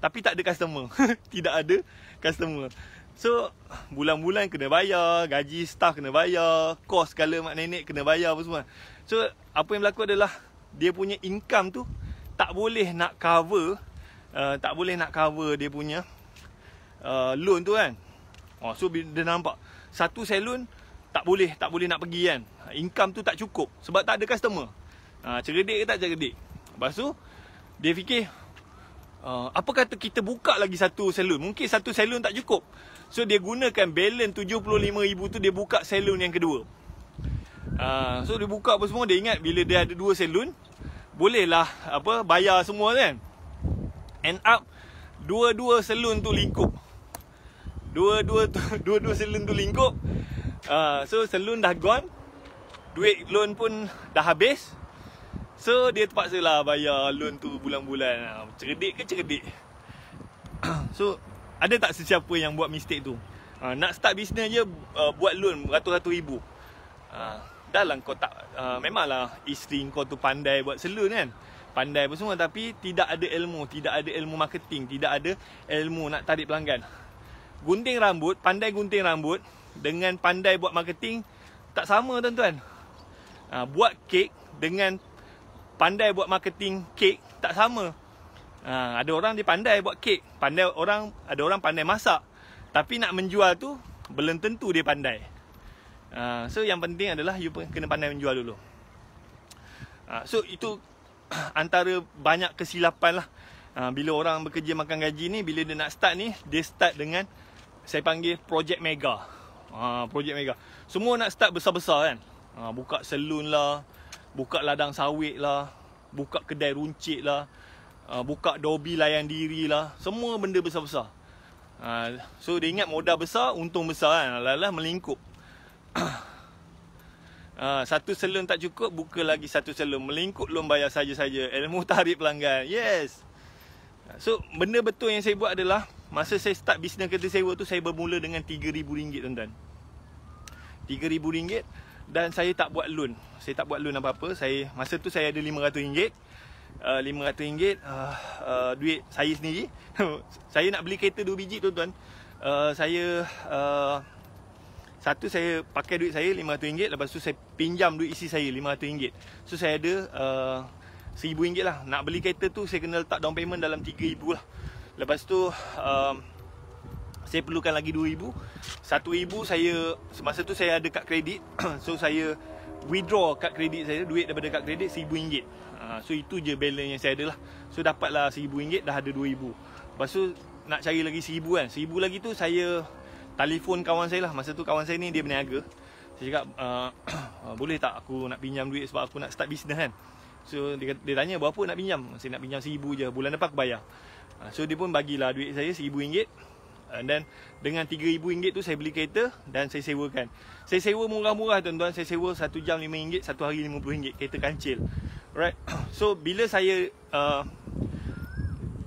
Tapi tak ada customer. Tidak ada customer. So bulan-bulan kena bayar, gaji staff kena bayar, kos segala mak nenek kena bayar apa semua. So apa yang berlaku adalah dia punya income tu tak boleh nak cover uh, tak boleh nak cover dia punya uh, loan tu kan. Oh, so dia nampak satu salon tak boleh tak boleh nak pergi kan. Income tu tak cukup sebab tak ada customer. Ha, uh, cerdik ke tak cerdik? Lepas tu dia fikir Uh, apa kata kita buka lagi satu salon mungkin satu salon tak cukup so dia gunakan balance ribu tu dia buka salon yang kedua uh, so dia buka apa semua dia ingat bila dia ada dua salon bolehlah apa bayar semua kan end up dua-dua salon tu lingkup dua-dua dua-dua salon tu lingkup uh, so salon dah gone duit loan pun dah habis So dia terpaksa lah bayar loan tu bulan-bulan ah, Cerdik ke cerdik So ada tak sesiapa yang buat mistake tu uh, Nak start bisnes je uh, buat loan ratus-ratus ribu uh, Dalam kau tak uh, Memanglah isteri kau tu pandai buat seloon kan Pandai apa semua tapi tidak ada ilmu Tidak ada ilmu marketing Tidak ada ilmu nak tarik pelanggan Gunting rambut, pandai gunting rambut Dengan pandai buat marketing Tak sama tuan-tuan uh, Buat kek dengan pandai buat marketing kek tak sama. Uh, ada orang dia pandai buat kek, pandai orang ada orang pandai masak. Tapi nak menjual tu belum tentu dia pandai. Uh, so yang penting adalah you kena pandai menjual dulu. Uh, so itu antara banyak kesilapan lah. Uh, bila orang bekerja makan gaji ni, bila dia nak start ni, dia start dengan saya panggil projek mega. Uh, projek mega. Semua nak start besar-besar kan. Uh, buka salon lah buka ladang sawit lah buka kedai runcit lah ah, buka dobi layan diri lah semua benda besar-besar ah, so dia ingat modal besar untung besar kan lalah melingkup ah, satu salon tak cukup buka lagi satu salon melingkup belum bayar saja-saja ilmu tarik pelanggan yes so benda betul yang saya buat adalah masa saya start bisnes kereta sewa tu saya bermula dengan RM3000 tuan-tuan RM3000 dan saya tak buat loan. Saya tak buat loan apa-apa. Saya masa tu saya ada RM500. Uh, RM500 uh, uh, duit saya sendiri. saya nak beli kereta 2 biji tu tuan Uh, eh, saya uh, satu saya pakai duit saya RM500 lepas tu saya pinjam duit isi saya RM500. So saya ada RM1000 uh, eh, lah. Nak beli kereta tu saya kena letak down payment dalam RM3000 lah. Lepas tu uh, saya perlukan lagi 2000 satu ibu saya semasa tu saya ada kad kredit so saya withdraw kad kredit saya duit daripada kad kredit RM1000 uh, ha, so itu je balance yang saya ada lah so dapat lah RM1000 dah ada 2000 lepas tu nak cari lagi RM1000 kan RM1000 lagi tu saya telefon kawan saya lah masa tu kawan saya ni dia berniaga saya cakap uh, boleh tak aku nak pinjam duit sebab aku nak start bisnes kan So dia, kata, dia tanya berapa nak pinjam Saya nak pinjam RM1,000 je Bulan depan aku bayar ah, So dia pun bagilah duit saya RM1,000 dan then dengan RM3,000 tu saya beli kereta dan saya sewakan. Saya sewa murah-murah tuan-tuan. Saya sewa satu jam RM5, satu hari RM50 kereta kancil. Right. So bila saya uh,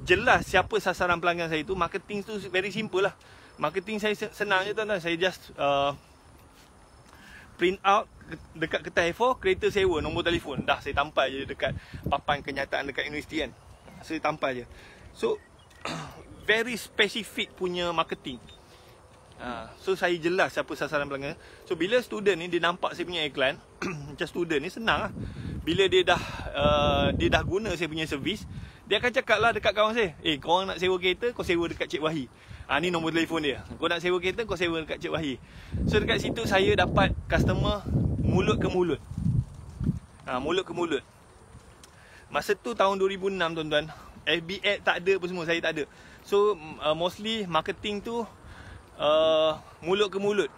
jelas siapa sasaran pelanggan saya tu, marketing tu very simple lah. Marketing saya senang je tuan-tuan. Saya just uh, print out dekat kertas A4 kereta sewa nombor telefon dah saya tampal je dekat papan kenyataan dekat universiti kan saya tampal je so very specific punya marketing. Ha, so saya jelas siapa sasaran pelanggan. So bila student ni dia nampak saya punya iklan, macam student ni senang lah. Bila dia dah uh, dia dah guna saya punya servis, dia akan cakap lah dekat kawan saya, eh korang nak sewa kereta, kau sewa dekat Cik Wahi. Ha, ah, ni nombor telefon dia. Kau nak sewa kereta, kau sewa dekat Cik Wahi. So dekat situ saya dapat customer mulut ke mulut. Ha, mulut ke mulut. Masa tu tahun 2006 tuan-tuan, FB ad tak ada pun semua, saya tak ada. So uh, mostly marketing tu uh, mulut ke mulut.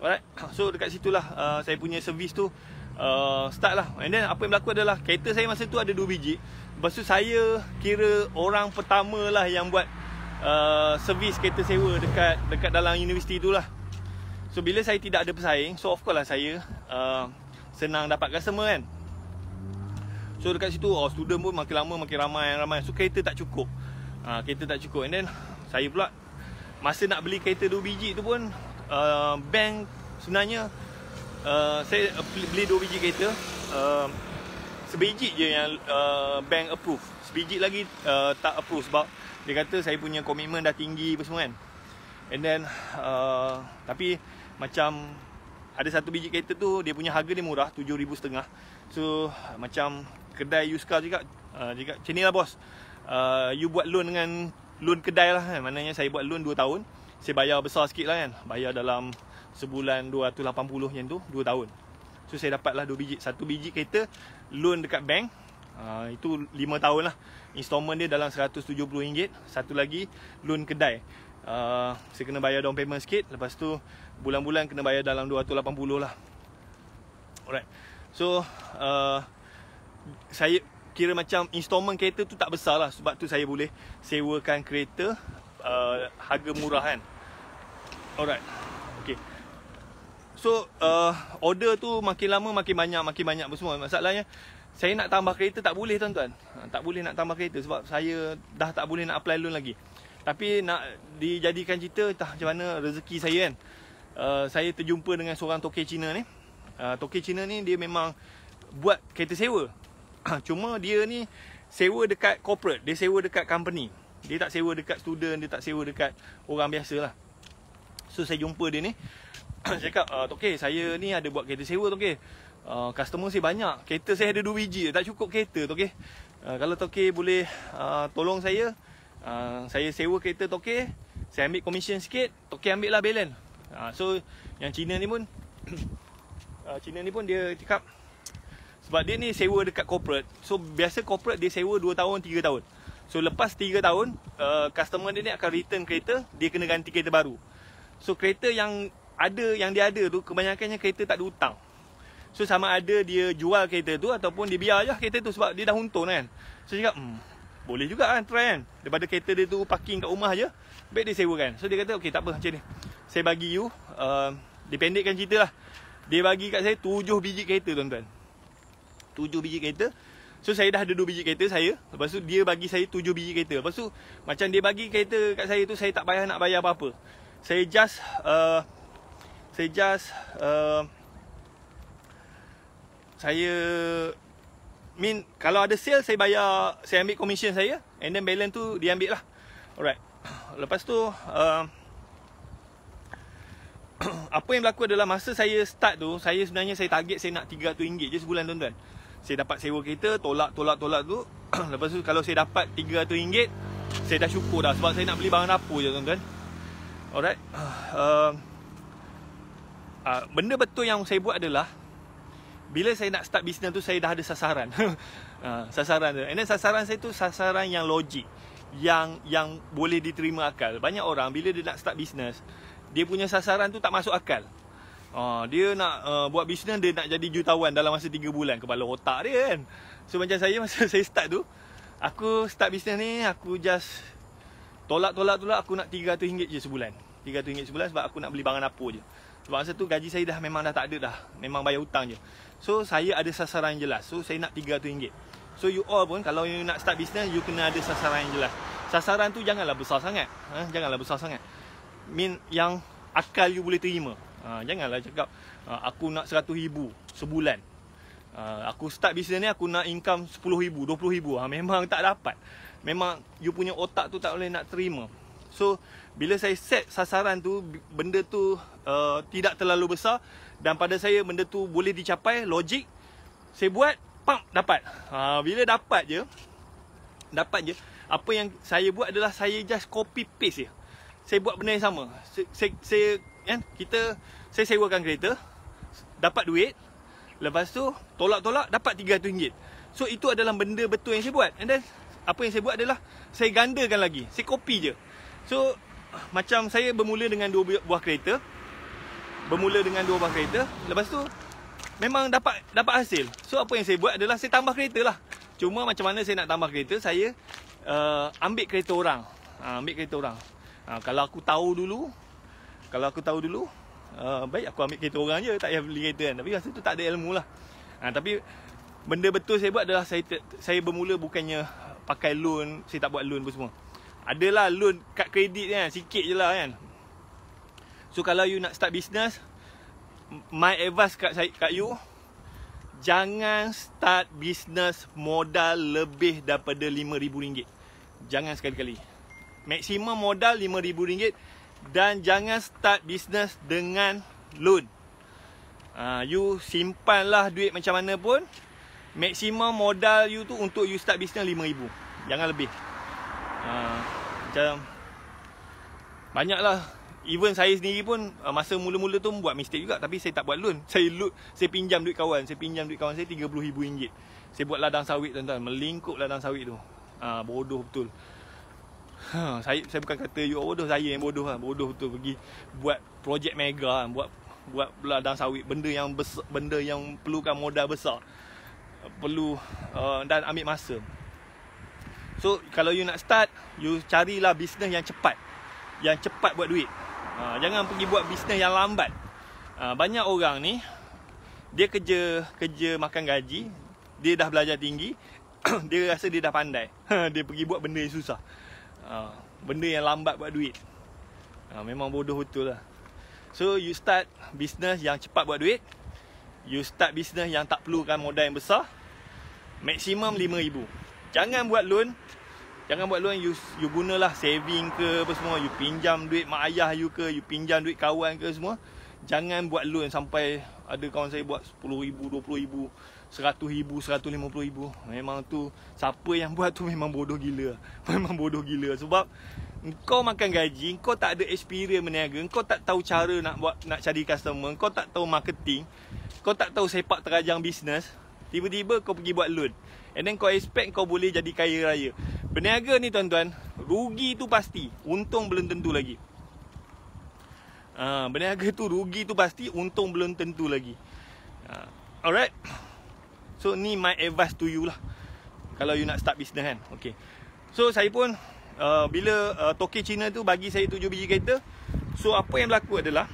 Alright. So dekat situlah uh, saya punya servis tu uh, start lah. And then apa yang berlaku adalah kereta saya masa tu ada 2 biji. Lepas tu saya kira orang pertama lah yang buat uh, servis kereta sewa dekat dekat dalam universiti tu lah. So bila saya tidak ada pesaing, so of course lah saya uh, senang dapat customer kan. So dekat situ oh, student pun makin lama makin ramai ramai. So kereta tak cukup ha, Kereta tak cukup And then Saya pula Masa nak beli kereta 2 biji tu pun uh, Bank Sebenarnya uh, Saya beli 2 biji kereta uh, Sebiji je yang uh, Bank approve Sebiji lagi uh, Tak approve sebab Dia kata saya punya komitmen dah tinggi Apa semua kan And then uh, Tapi Macam ada satu biji kereta tu dia punya harga dia murah 7,500 So macam kedai used car juga uh, ni lah bos Uh, you buat loan dengan loan kedai lah kan. Maknanya saya buat loan 2 tahun. Saya bayar besar sikit lah kan. Bayar dalam sebulan 280 yang tu, 2 tahun. So saya dapat lah 2 biji. Satu biji kereta loan dekat bank. Uh, itu 5 tahun lah. Installment dia dalam RM170. Satu lagi loan kedai. Uh, saya kena bayar down payment sikit. Lepas tu bulan-bulan kena bayar dalam 280 lah. Alright. So, uh, saya kira macam installment kereta tu tak besar lah sebab tu saya boleh sewakan kereta uh, harga murah kan alright okay. so uh, order tu makin lama makin banyak makin banyak semua masalahnya saya nak tambah kereta tak boleh tuan-tuan uh, tak boleh nak tambah kereta sebab saya dah tak boleh nak apply loan lagi tapi nak dijadikan cerita tak macam mana rezeki saya kan uh, saya terjumpa dengan seorang tokey Cina ni uh, tokey Cina ni dia memang buat kereta sewa Ah, cuma dia ni sewa dekat corporate, dia sewa dekat company. Dia tak sewa dekat student, dia tak sewa dekat orang biasa lah. So saya jumpa dia ni, cakap, uh, Tok K, saya ni ada buat kereta sewa Tok K. Uh, ah, customer saya banyak, kereta saya ada 2 biji, tak cukup kereta Tok K. Uh, kalau Tok K boleh uh, tolong saya, uh, saya sewa kereta Tok K, saya ambil komisen sikit, Tok K ambil lah balance. Uh, so yang Cina ni pun, uh, Cina ni pun dia cakap, sebab dia ni sewa dekat corporate. So biasa corporate dia sewa 2 tahun, 3 tahun. So lepas 3 tahun, uh, customer dia ni akan return kereta, dia kena ganti kereta baru. So kereta yang ada yang dia ada tu kebanyakannya kereta tak ada hutang. So sama ada dia jual kereta tu ataupun dia biar je lah kereta tu sebab dia dah untung kan. So cakap, hmm, boleh juga kan try kan. Daripada kereta dia tu parking kat rumah je, baik dia sewa kan. So dia kata, okay tak apa macam ni. Saya bagi you, uh, dipendekkan cerita lah. Dia bagi kat saya tujuh biji kereta tuan-tuan tujuh biji kereta So saya dah ada dua biji kereta saya Lepas tu dia bagi saya tujuh biji kereta Lepas tu macam dia bagi kereta kat saya tu Saya tak payah nak bayar apa-apa Saya just uh, Saya just uh, Saya Mean kalau ada sale saya bayar Saya ambil commission saya And then balance tu dia ambil lah Alright Lepas tu uh, apa yang berlaku adalah masa saya start tu Saya sebenarnya saya target saya nak RM300 je sebulan tuan-tuan saya dapat sewa kereta tolak tolak tolak tu lepas tu kalau saya dapat RM300 saya dah syukur dah sebab saya nak beli barang dapur je tuan-tuan alright uh, uh, benda betul yang saya buat adalah bila saya nak start bisnes tu saya dah ada sasaran uh, sasaran tu and then sasaran saya tu sasaran yang logik yang yang boleh diterima akal banyak orang bila dia nak start bisnes dia punya sasaran tu tak masuk akal Ah, dia nak uh, buat bisnes dia nak jadi jutawan dalam masa tiga bulan kepala otak dia kan. So macam saya masa saya start tu, aku start bisnes ni aku just tolak-tolak tolak aku nak RM300 je sebulan. RM300 sebulan sebab aku nak beli barang apa je. Sebab masa tu gaji saya dah memang dah tak ada dah. Memang bayar hutang je. So saya ada sasaran yang jelas. So saya nak RM300. So you all pun kalau you nak start bisnes you kena ada sasaran yang jelas. Sasaran tu janganlah besar sangat. Ha? Janganlah besar sangat. Min yang akal you boleh terima. Ha, janganlah cakap ha, aku nak RM100,000 sebulan. Ha, aku start bisnes ni aku nak income RM10,000, RM20,000. Ha, memang tak dapat. Memang you punya otak tu tak boleh nak terima. So, bila saya set sasaran tu, benda tu uh, tidak terlalu besar dan pada saya benda tu boleh dicapai, logik, saya buat, pam, dapat. Ha, bila dapat je, dapat je, apa yang saya buat adalah saya just copy paste je. Saya buat benda yang sama. Saya, saya, saya kan kita saya sewakan kereta dapat duit lepas tu tolak-tolak dapat RM300 so itu adalah benda betul yang saya buat and then apa yang saya buat adalah saya gandakan lagi saya kopi je so macam saya bermula dengan dua buah kereta bermula dengan dua buah kereta lepas tu memang dapat dapat hasil so apa yang saya buat adalah saya tambah kereta lah cuma macam mana saya nak tambah kereta saya uh, ambil kereta orang uh, ambil kereta orang Ha, kalau aku tahu dulu kalau aku tahu dulu uh, baik aku ambil kereta orang je tak payah beli kereta kan tapi masa tu tak ada ilmu lah ha, tapi benda betul saya buat adalah saya saya bermula bukannya pakai loan saya tak buat loan pun semua adalah loan kad kredit kan sikit je lah kan so kalau you nak start business my advice kat saya kat you jangan start business modal lebih daripada RM5000 jangan sekali-kali maksimum modal RM5000 dan jangan start bisnes dengan loan. Uh, you simpanlah duit macam mana pun maksimum modal you tu untuk you start bisnes business 5000. Jangan lebih. Uh, macam banyaklah even saya sendiri pun ah, masa mula-mula tu buat mistake juga tapi saya tak buat loan. Saya loot, saya pinjam duit kawan, saya pinjam duit kawan saya RM30000. Saya buat ladang sawit tuan-tuan, melingkup ladang sawit tu. Uh, bodoh betul. Ha, saya saya bukan kata you bodoh saya yang bodoh lah. bodoh tu pergi buat projek mega kan. buat buat ladang dan sawit benda yang besar benda yang perlukan modal besar perlu uh, dan ambil masa so kalau you nak start you carilah bisnes yang cepat yang cepat buat duit uh, jangan pergi buat bisnes yang lambat uh, banyak orang ni dia kerja kerja makan gaji dia dah belajar tinggi dia rasa dia dah pandai dia pergi buat benda yang susah Ha, benda yang lambat buat duit. Ha, memang bodoh betul lah. So you start business yang cepat buat duit. You start business yang tak perlukan modal yang besar. Maksimum RM5,000. Jangan buat loan. Jangan buat loan, you, you gunalah saving ke apa semua. You pinjam duit mak ayah you ke. You pinjam duit kawan ke semua. Jangan buat loan sampai ada kawan saya buat RM10,000, RM20,000 ribu, rm lima puluh ribu, Memang tu Siapa yang buat tu memang bodoh gila Memang bodoh gila Sebab Kau makan gaji Kau tak ada experience meniaga Kau tak tahu cara nak buat nak cari customer Kau tak tahu marketing Kau tak tahu sepak terajang bisnes Tiba-tiba kau pergi buat loan And then kau expect kau boleh jadi kaya raya Peniaga ni tuan-tuan Rugi tu pasti Untung belum tentu lagi Uh, tu rugi tu pasti untung belum tentu lagi uh, alright So ni my advice to you lah Kalau you nak start business kan okay. So saya pun uh, Bila uh, toke China tu bagi saya tujuh biji kereta So apa yang berlaku adalah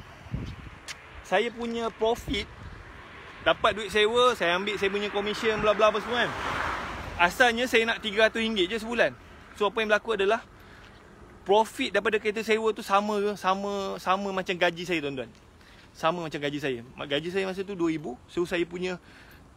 Saya punya profit Dapat duit sewa Saya ambil saya punya commission bla bla apa semua kan Asalnya saya nak RM300 je sebulan So apa yang berlaku adalah Profit daripada kereta sewa tu sama Sama sama macam gaji saya tuan-tuan Sama macam gaji saya Gaji saya masa tu RM2,000 So saya punya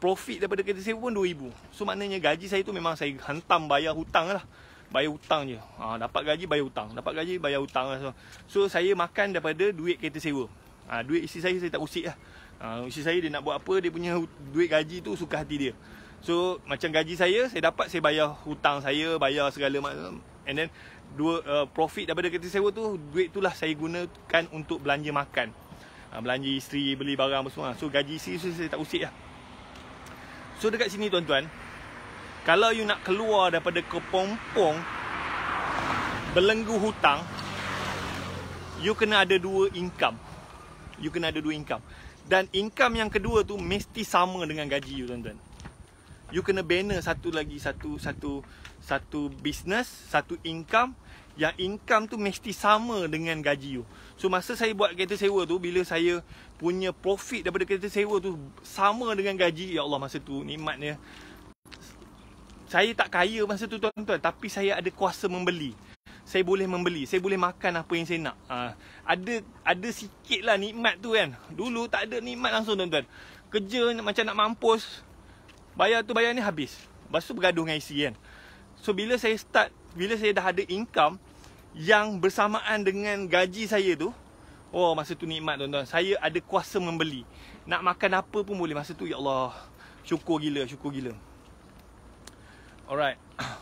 profit daripada kereta sewa pun 2000 So maknanya gaji saya tu memang saya hantam bayar hutang lah Bayar hutang je ha, Dapat gaji bayar hutang Dapat gaji bayar hutang lah. so, so saya makan daripada duit kereta sewa ha, Duit isi saya saya tak usik lah ha, Isteri saya dia nak buat apa Dia punya duit gaji tu suka hati dia So macam gaji saya Saya dapat saya bayar hutang saya Bayar segala macam And then dua, uh, profit daripada kereta sewa tu Duit tu lah saya gunakan untuk belanja makan ha, Belanja isteri, beli barang apa semua So gaji isteri saya, saya tak usik lah ya. So dekat sini tuan-tuan Kalau you nak keluar daripada kepompong Belenggu hutang You kena ada dua income You kena ada dua income Dan income yang kedua tu Mesti sama dengan gaji you tuan-tuan You kena banner satu lagi Satu Satu Satu business Satu income yang income tu mesti sama dengan gaji you. So masa saya buat kereta sewa tu bila saya punya profit daripada kereta sewa tu sama dengan gaji, ya Allah masa tu nikmatnya. Saya tak kaya masa tu tuan-tuan, tapi saya ada kuasa membeli. Saya boleh membeli, saya boleh makan apa yang saya nak. Ha, ada ada lah nikmat tu kan. Dulu tak ada nikmat langsung tuan-tuan. Kerja macam nak mampus. Bayar tu bayar ni habis. Lepas tu bergaduh dengan isteri kan. So bila saya start bila saya dah ada income yang bersamaan dengan gaji saya tu Oh masa tu nikmat tuan-tuan Saya ada kuasa membeli Nak makan apa pun boleh masa tu Ya Allah Syukur gila Syukur gila Alright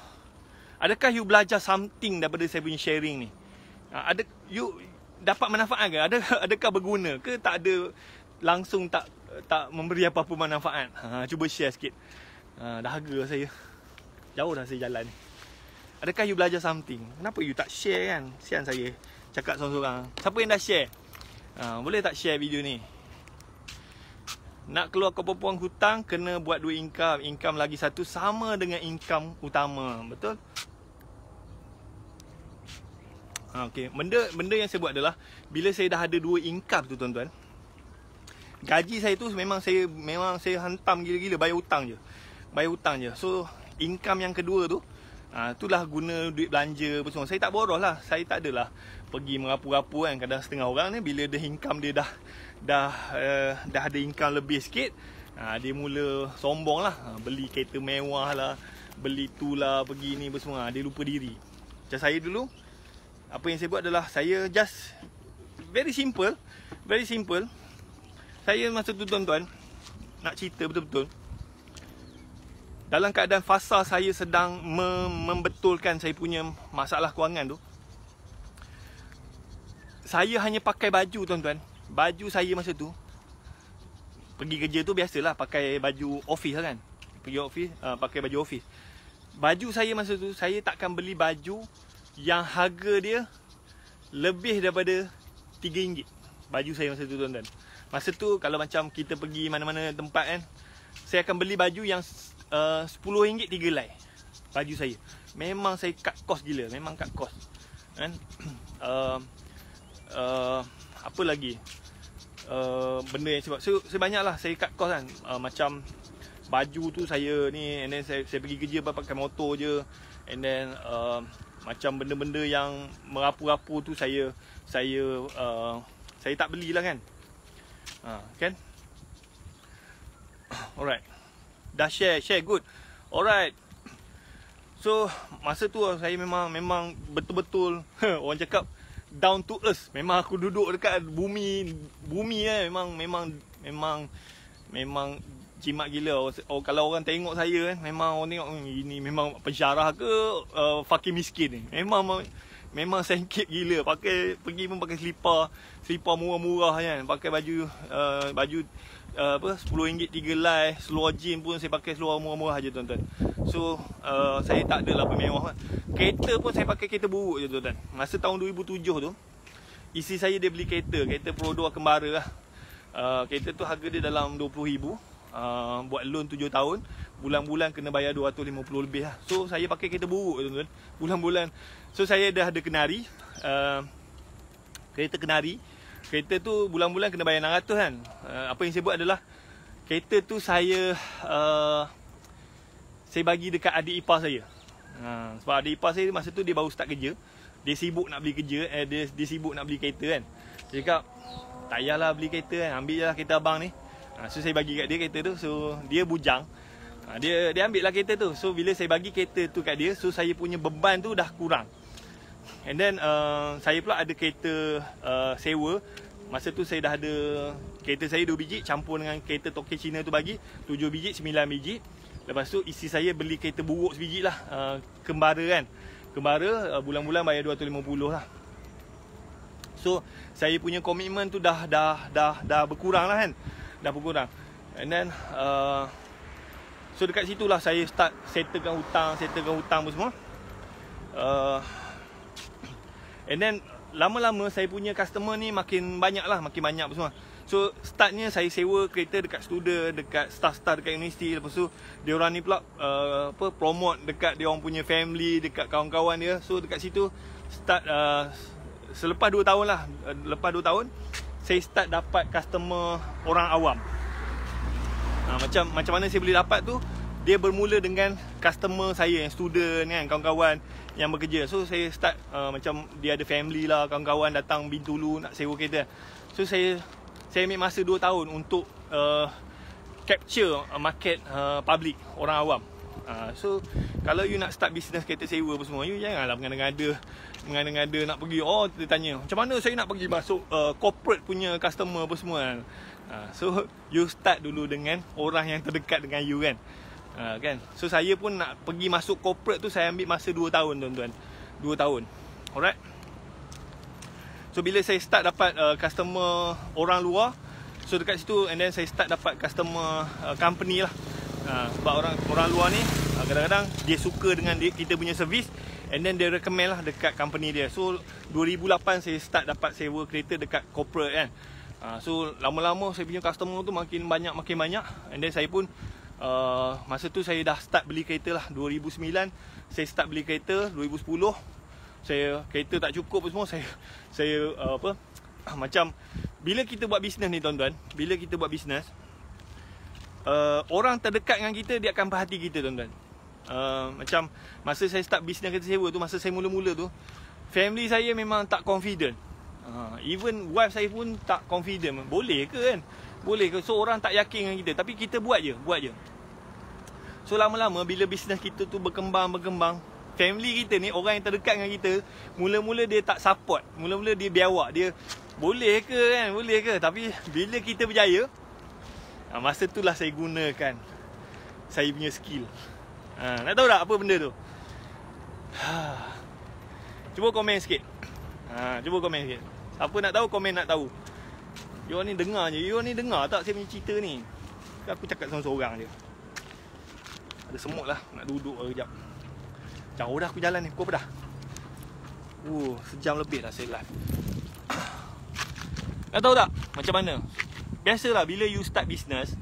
Adakah you belajar something daripada saya punya sharing ni? Ha, ada you dapat manfaat ke? Ada adakah berguna ke tak ada langsung tak tak memberi apa-apa manfaat? Ha, cuba share sikit. Ha, dahaga saya. Jauh dah saya jalan ni. Adakah you belajar something? Kenapa you tak share kan? Sian saya cakap seorang-seorang. Siapa yang dah share? Ha, boleh tak share video ni? Nak keluar ke perempuan hutang, kena buat dua income. Income lagi satu sama dengan income utama. Betul? Ha, okay. Benda, benda yang saya buat adalah, bila saya dah ada dua income tu tuan-tuan, gaji saya tu memang saya memang saya hantam gila-gila bayar hutang je. Bayar hutang je. So, income yang kedua tu, uh, Ha, itulah guna duit belanja apa semua. Saya tak boros lah. Saya tak adalah pergi merapu-rapu kan. Kadang setengah orang ni bila dia income dia dah dah uh, dah ada income lebih sikit. Ha, dia mula sombong lah. Ha, beli kereta mewah lah. Beli tu lah pergi ni apa semua. Ha, dia lupa diri. Macam saya dulu. Apa yang saya buat adalah saya just very simple. Very simple. Saya masa tu tuan-tuan nak cerita betul-betul dalam keadaan fasa saya sedang membetulkan saya punya masalah kewangan tu saya hanya pakai baju tuan-tuan baju saya masa tu pergi kerja tu biasalah pakai baju ofis lah kan pergi ofis uh, pakai baju ofis. baju saya masa tu saya takkan beli baju yang harga dia lebih daripada RM3 baju saya masa tu tuan-tuan masa tu kalau macam kita pergi mana-mana tempat kan saya akan beli baju yang Eh, uh, RM10 tiga lai baju saya memang saya cut cost gila memang cut cost kan uh, uh, apa lagi uh, benda yang sebab so, saya banyaklah saya cut cost kan uh, macam baju tu saya ni and then saya, saya pergi kerja pakai motor je and then uh, macam benda-benda yang merapu-rapu tu saya saya uh, saya tak belilah kan ha uh, kan alright dah share share good alright so masa tu saya memang memang betul-betul orang cakap down to earth memang aku duduk dekat bumi bumi eh memang memang memang memang jimat gila oh, kalau orang tengok saya kan memang orang tengok hmm, ini memang penjarah ke uh, fakir miskin ni memang memang sengkit gila pakai pergi pun pakai selipar selipar murah-murah kan pakai baju uh, baju Uh, apa RM10 tiga lai seluar gym pun saya pakai seluar murah-murah aje tuan-tuan. So uh, saya tak adalah bermewah. Kereta pun saya pakai kereta buruk je tuan-tuan. Masa tahun 2007 tu isi saya dia beli kereta, kereta Prodo kembara lah. Uh, kereta tu harga dia dalam RM20,000 uh, Buat loan 7 tahun Bulan-bulan kena bayar RM250 lebih lah So saya pakai kereta buruk tuan-tuan Bulan-bulan So saya dah ada kenari uh, Kereta kenari kereta tu bulan-bulan kena bayar 600 kan uh, apa yang saya buat adalah kereta tu saya uh, saya bagi dekat adik ipar saya uh, sebab adik ipar saya masa tu dia baru start kerja dia sibuk nak beli kerja eh, dia, dia sibuk nak beli kereta kan dia cakap tak payahlah beli kereta kan ambil je lah kereta abang ni uh, so saya bagi kat dia kereta tu so dia bujang uh, dia dia ambil lah kereta tu so bila saya bagi kereta tu kat dia so saya punya beban tu dah kurang And then uh, saya pula ada kereta uh, sewa. Masa tu saya dah ada kereta saya 2 biji campur dengan kereta toke Cina tu bagi 7 biji 9 biji. Lepas tu isi saya beli kereta buruk sebiji lah uh, Kembara kan Kembara uh, bulan-bulan bayar RM250 lah So saya punya komitmen tu dah dah dah dah berkurang lah kan Dah berkurang And then uh, So dekat situ lah saya start settlekan hutang Settlekan hutang pun semua uh, And then lama-lama saya punya customer ni makin banyak lah, makin banyak semua. So startnya saya sewa kereta dekat student, dekat staff staff dekat universiti Lepas tu dia orang ni pula uh, apa, promote dekat dia orang punya family, dekat kawan-kawan dia So dekat situ start uh, selepas 2 tahun lah uh, Lepas 2 tahun saya start dapat customer orang awam uh, macam, macam mana saya boleh dapat tu Dia bermula dengan customer saya yang student kan, kawan-kawan yang bekerja. So saya start uh, macam dia ada family lah, kawan-kawan datang Bintulu nak sewa kereta. So saya saya ambil masa 2 tahun untuk uh, capture uh, market uh, public, orang awam. Uh, so kalau you nak start business kereta sewa apa semua, you janganlah mengada-ngada mengada-ngada nak pergi. Oh, dia tanya, macam mana saya nak pergi masuk uh, corporate punya customer apa semua Uh, so, you start dulu dengan orang yang terdekat dengan you kan? Uh, kan? So saya pun nak pergi masuk corporate tu saya ambil masa 2 tahun tuan-tuan. 2 tahun. Alright. So bila saya start dapat uh, customer orang luar, so dekat situ and then saya start dapat customer uh, company lah. Uh, sebab orang orang luar ni uh, kadang-kadang dia suka dengan dia, kita punya servis and then dia recommend lah dekat company dia. So 2008 saya start dapat sewa kereta dekat corporate kan. Uh, so lama-lama saya punya customer tu makin banyak makin banyak and then saya pun Uh, masa tu saya dah start beli kereta lah 2009 saya start beli kereta 2010 saya kereta tak cukup semua saya saya uh, apa macam bila kita buat bisnes ni tuan-tuan bila kita buat bisnes uh, orang terdekat dengan kita dia akan perhati kita tuan-tuan uh, macam masa saya start bisnes kereta sewa tu masa saya mula-mula tu family saya memang tak confident uh, even wife saya pun tak confident boleh ke kan boleh ke so orang tak yakin dengan kita tapi kita buat je buat je So lama-lama bila bisnes kita tu berkembang-berkembang Family kita ni, orang yang terdekat dengan kita Mula-mula dia tak support Mula-mula dia biawak Dia boleh ke kan, boleh ke Tapi bila kita berjaya ah, Masa tu lah saya gunakan Saya punya skill ha, Nak tahu tak apa benda tu? Ha. Cuba komen sikit ha, Cuba komen sikit Siapa nak tahu, komen nak tahu You ni dengar je, you ni dengar tak saya punya cerita ni Aku cakap seorang-seorang je ada semut lah Nak duduk lah kejap Jauh dah aku jalan ni Pukul apa dah? Uh, sejam lebih lah saya live Nak tahu tak macam mana? Biasalah bila you start business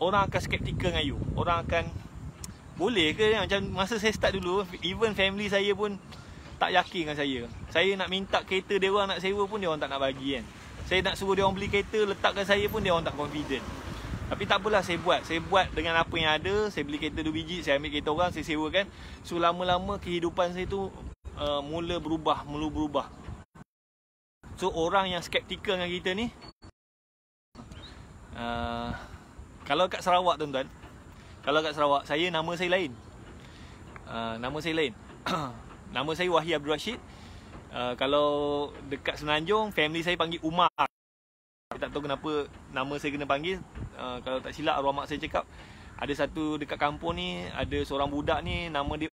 Orang akan skeptikal dengan you Orang akan Boleh ke? Ya? Macam masa saya start dulu Even family saya pun Tak yakin dengan saya Saya nak minta kereta dia orang nak sewa pun Dia orang tak nak bagi kan Saya nak suruh dia orang beli kereta Letakkan saya pun Dia orang tak confident tapi tak apalah saya buat. Saya buat dengan apa yang ada. Saya beli kereta 2 biji, saya ambil kereta orang, saya sewa kan. So lama-lama kehidupan saya tu uh, mula berubah, mula berubah. So orang yang skeptikal dengan kita ni uh, kalau kat Sarawak tuan-tuan, kalau kat Sarawak saya nama saya lain. Uh, nama saya lain. nama saya Wahid Abdul Rashid. Uh, kalau dekat Senanjung family saya panggil Umar. Tak tahu kenapa nama saya kena panggil uh, Kalau tak silap arwah mak saya cakap Ada satu dekat kampung ni Ada seorang budak ni Nama dia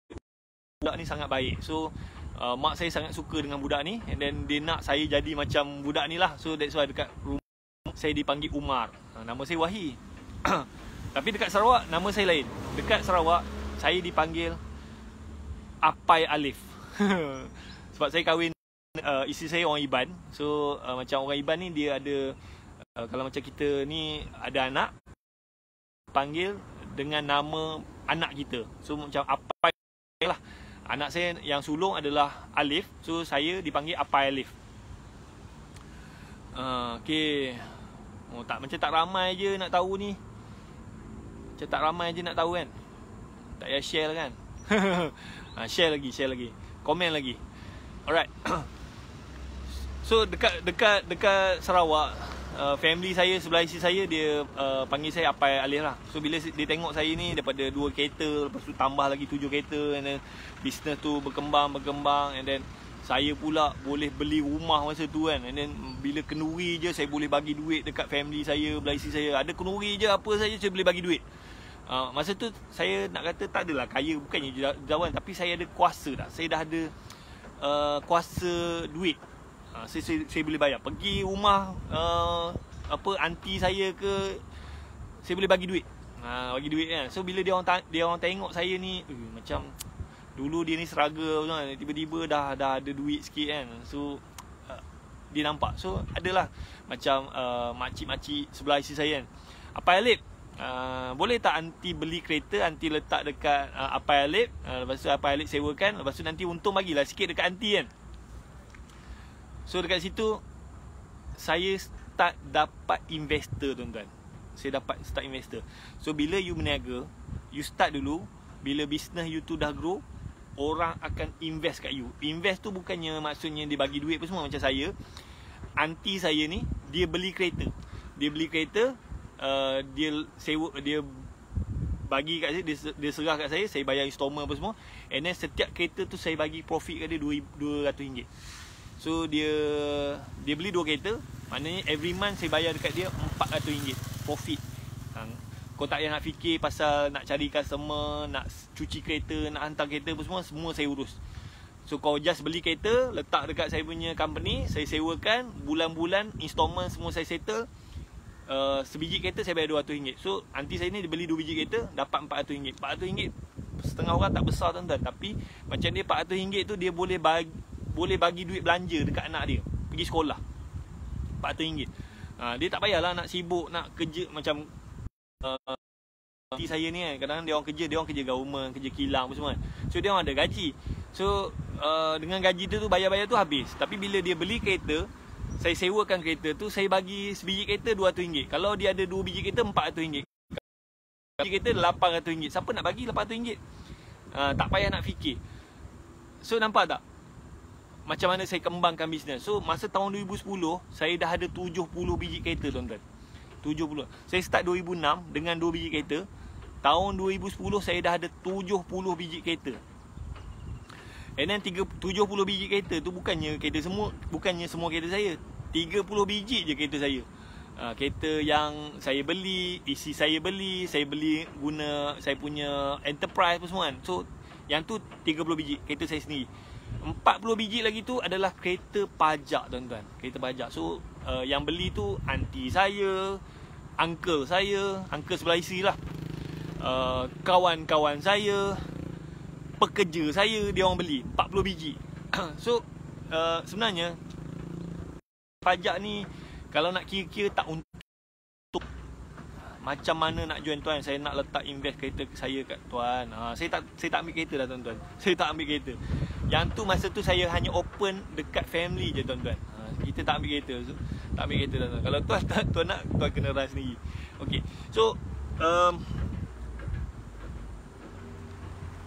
Budak ni sangat baik So uh, Mak saya sangat suka dengan budak ni And then dia nak saya jadi macam budak ni lah So that's why dekat rumah Saya dipanggil Umar uh, Nama saya Wahi Tapi dekat Sarawak Nama saya lain Dekat Sarawak Saya dipanggil Apai Alif Sebab saya kahwin uh, isteri saya orang Iban. So uh, macam orang Iban ni dia ada uh, kalau macam kita ni ada anak panggil dengan nama anak kita. So macam apa lah. Anak saya yang sulung adalah Alif. So saya dipanggil apa Alif. Uh, okay. Oh, tak macam tak ramai je nak tahu ni. Macam tak ramai je nak tahu kan. Tak payah share lah kan. ha, share lagi, share lagi. komen lagi. Alright. So dekat dekat dekat Sarawak uh, family saya sebelah isi saya dia uh, panggil saya apa Alif lah. So bila dia tengok saya ni daripada dua kereta lepas tu tambah lagi tujuh kereta and then business tu berkembang berkembang and then saya pula boleh beli rumah masa tu kan and then bila kenduri je saya boleh bagi duit dekat family saya belah isi saya ada kenduri je apa saja saya boleh bagi duit. Uh, masa tu saya nak kata tak adalah kaya bukannya jawan tapi saya ada kuasa dah. Saya dah ada uh, kuasa duit Ah, saya, saya, saya boleh bayar pergi rumah uh, apa anti saya ke saya boleh bagi duit ha bagi duit kan so bila dia orang dia orang tengok saya ni uh, macam dulu dia ni struggle kan tiba-tiba dah dah ada duit sikit kan so uh, dia nampak so adalah macam uh, makcik-makcik sebelah isi saya kan apa Alif Uh, boleh tak anti beli kereta anti letak dekat uh, apa alif uh, lepas tu apa alif sewakan lepas tu nanti untung bagilah sikit dekat anti kan So dekat situ saya start dapat investor tuan-tuan. Saya dapat start investor. So bila you berniaga, you start dulu bila bisnes you tu dah grow, orang akan invest kat you. Invest tu bukannya maksudnya dia bagi duit apa semua macam saya. Anti saya ni dia beli kereta. Dia beli kereta, uh, dia sewa dia bagi kat saya, dia, dia serah kat saya, saya bayar installment apa semua. And then setiap kereta tu saya bagi profit kat dia RM200. So dia dia beli dua kereta, maknanya every month saya bayar dekat dia RM400 profit. Kan? Kau tak payah nak fikir pasal nak cari customer, nak cuci kereta, nak hantar kereta apa semua, semua saya urus. So kau just beli kereta, letak dekat saya punya company, saya sewakan bulan-bulan installment semua saya settle. Uh, sebiji kereta saya bayar RM200. So nanti saya ni beli 2 biji kereta dapat RM400. RM400 setengah orang tak besar tuan-tuan tapi macam dia RM400 tu dia boleh bagi boleh bagi duit belanja dekat anak dia pergi sekolah RM400 uh, ha, dia tak payahlah nak sibuk nak kerja macam uh, saya ni kan kadang-kadang dia orang kerja dia orang kerja government kerja kilang apa semua kan. so dia orang ada gaji so uh, dengan gaji dia tu bayar-bayar tu habis tapi bila dia beli kereta saya sewakan kereta tu saya bagi sebiji kereta RM200 kalau dia ada dua biji kereta RM400 Biji kereta RM800 Siapa nak bagi RM800 uh, Tak payah nak fikir So nampak tak macam mana saya kembangkan bisnes. So masa tahun 2010 saya dah ada 70 biji kereta tuan-tuan. 70. Saya start 2006 dengan 2 biji kereta. Tahun 2010 saya dah ada 70 biji kereta. And then 30, 70 biji kereta tu bukannya kereta semua bukannya semua kereta saya. 30 biji je kereta saya. Uh, kereta yang saya beli, isi e saya beli, saya beli guna saya punya enterprise apa semua kan. So yang tu 30 biji kereta saya sendiri. 40 biji lagi tu adalah kereta pajak tuan-tuan. Kereta pajak. So uh, yang beli tu anti saya, uncle saya, uncle sebelah isteri lah. Uh, kawan-kawan uh, saya, pekerja saya dia orang beli 40 biji. so uh, sebenarnya pajak ni kalau nak kira-kira tak untung macam mana nak join tuan saya nak letak invest kereta saya kat tuan ha saya tak saya tak ambil kereta dah tuan-tuan saya tak ambil kereta yang tu masa tu saya hanya open dekat family je tuan-tuan ha kita tak ambil kereta so, tak ambil kereta tuan-tuan kalau tuan tak tuan nak tuan kena run sendiri okey so um,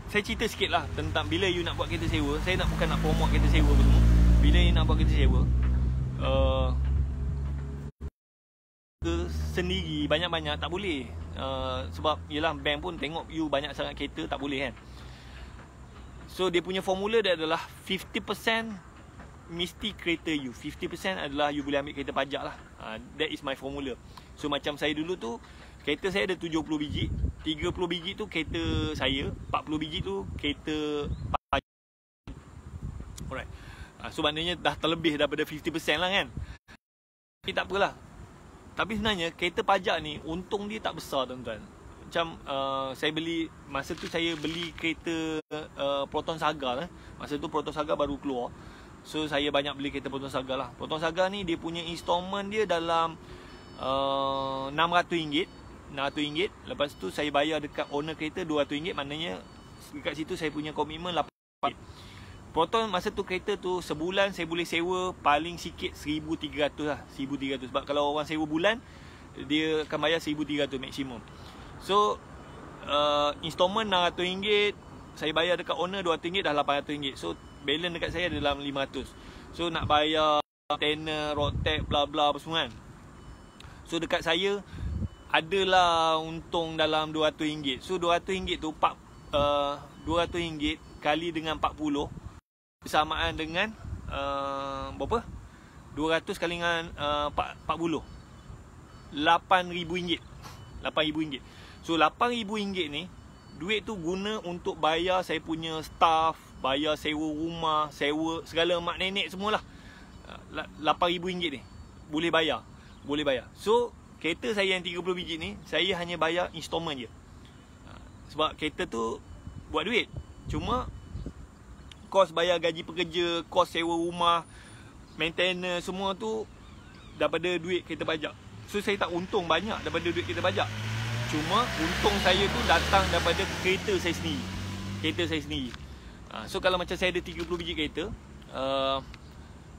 saya cerita sikit lah tentang bila you nak buat kereta sewa saya nak bukan nak promote kereta sewa semua bila you nak buat kereta sewa uh, sendiri banyak-banyak tak boleh uh, sebab yelah bank pun tengok you banyak sangat kereta tak boleh kan so dia punya formula dia adalah 50% mesti kereta you 50% adalah you boleh ambil kereta pajak lah uh, that is my formula so macam saya dulu tu kereta saya ada 70 biji 30 biji tu kereta saya 40 biji tu kereta pajak alright uh, so maknanya dah terlebih daripada 50% lah kan tapi tak apalah tapi sebenarnya kereta pajak ni untung dia tak besar tuan-tuan. Macam uh, saya beli masa tu saya beli kereta uh, Proton Saga lah. Masa tu Proton Saga baru keluar. So saya banyak beli kereta Proton Saga lah. Proton Saga ni dia punya installment dia dalam uh, RM600. RM600. Lepas tu saya bayar dekat owner kereta RM200. Maknanya dekat situ saya punya komitmen RM800. Proton masa tu kereta tu sebulan saya boleh sewa paling sikit 1300 lah 1300 sebab kalau orang sewa bulan dia akan bayar 1300 maksimum so uh, installment RM600 saya bayar dekat owner RM200 dah RM800 so balance dekat saya dalam RM500 so nak bayar tenor, rotek, bla bla apa semua kan so dekat saya adalah untung dalam RM200 so RM200 tu 4, uh, RM200 kali dengan 40 Bersamaan dengan uh, Berapa? 200 kali dengan uh, 40 RM8,000 RM8,000 So RM8,000 ni Duit tu guna untuk bayar saya punya staff Bayar sewa rumah Sewa segala mak nenek semualah eh, RM8,000 ni Boleh bayar Boleh bayar So kereta saya yang 30 biji ni Saya hanya bayar installment je eh, Sebab kereta tu Buat duit Cuma kos bayar gaji pekerja, kos sewa rumah, maintenance semua tu daripada duit kereta pajak. So saya tak untung banyak daripada duit kereta pajak. Cuma untung saya tu datang daripada kereta saya sendiri. Kereta saya sendiri. Ha, so kalau macam saya ada 30 biji kereta, uh,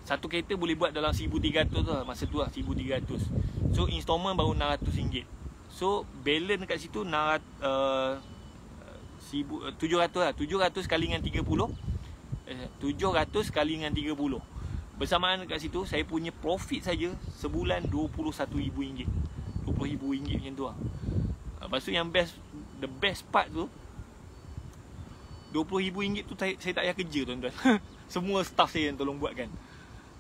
satu kereta boleh buat dalam 1300 tu lah masa tu lah 1300. So installment baru RM600. So balance kat situ nak uh, 700 lah 700 kali dengan eh, 700 kali dengan 30 Bersamaan dekat situ Saya punya profit saja Sebulan RM21,000 RM20,000 macam tu lah ah, Lepas tu yang best The best part tu RM20,000 tu saya, tak payah kerja tuan-tuan Semua staff saya yang tolong buat kan,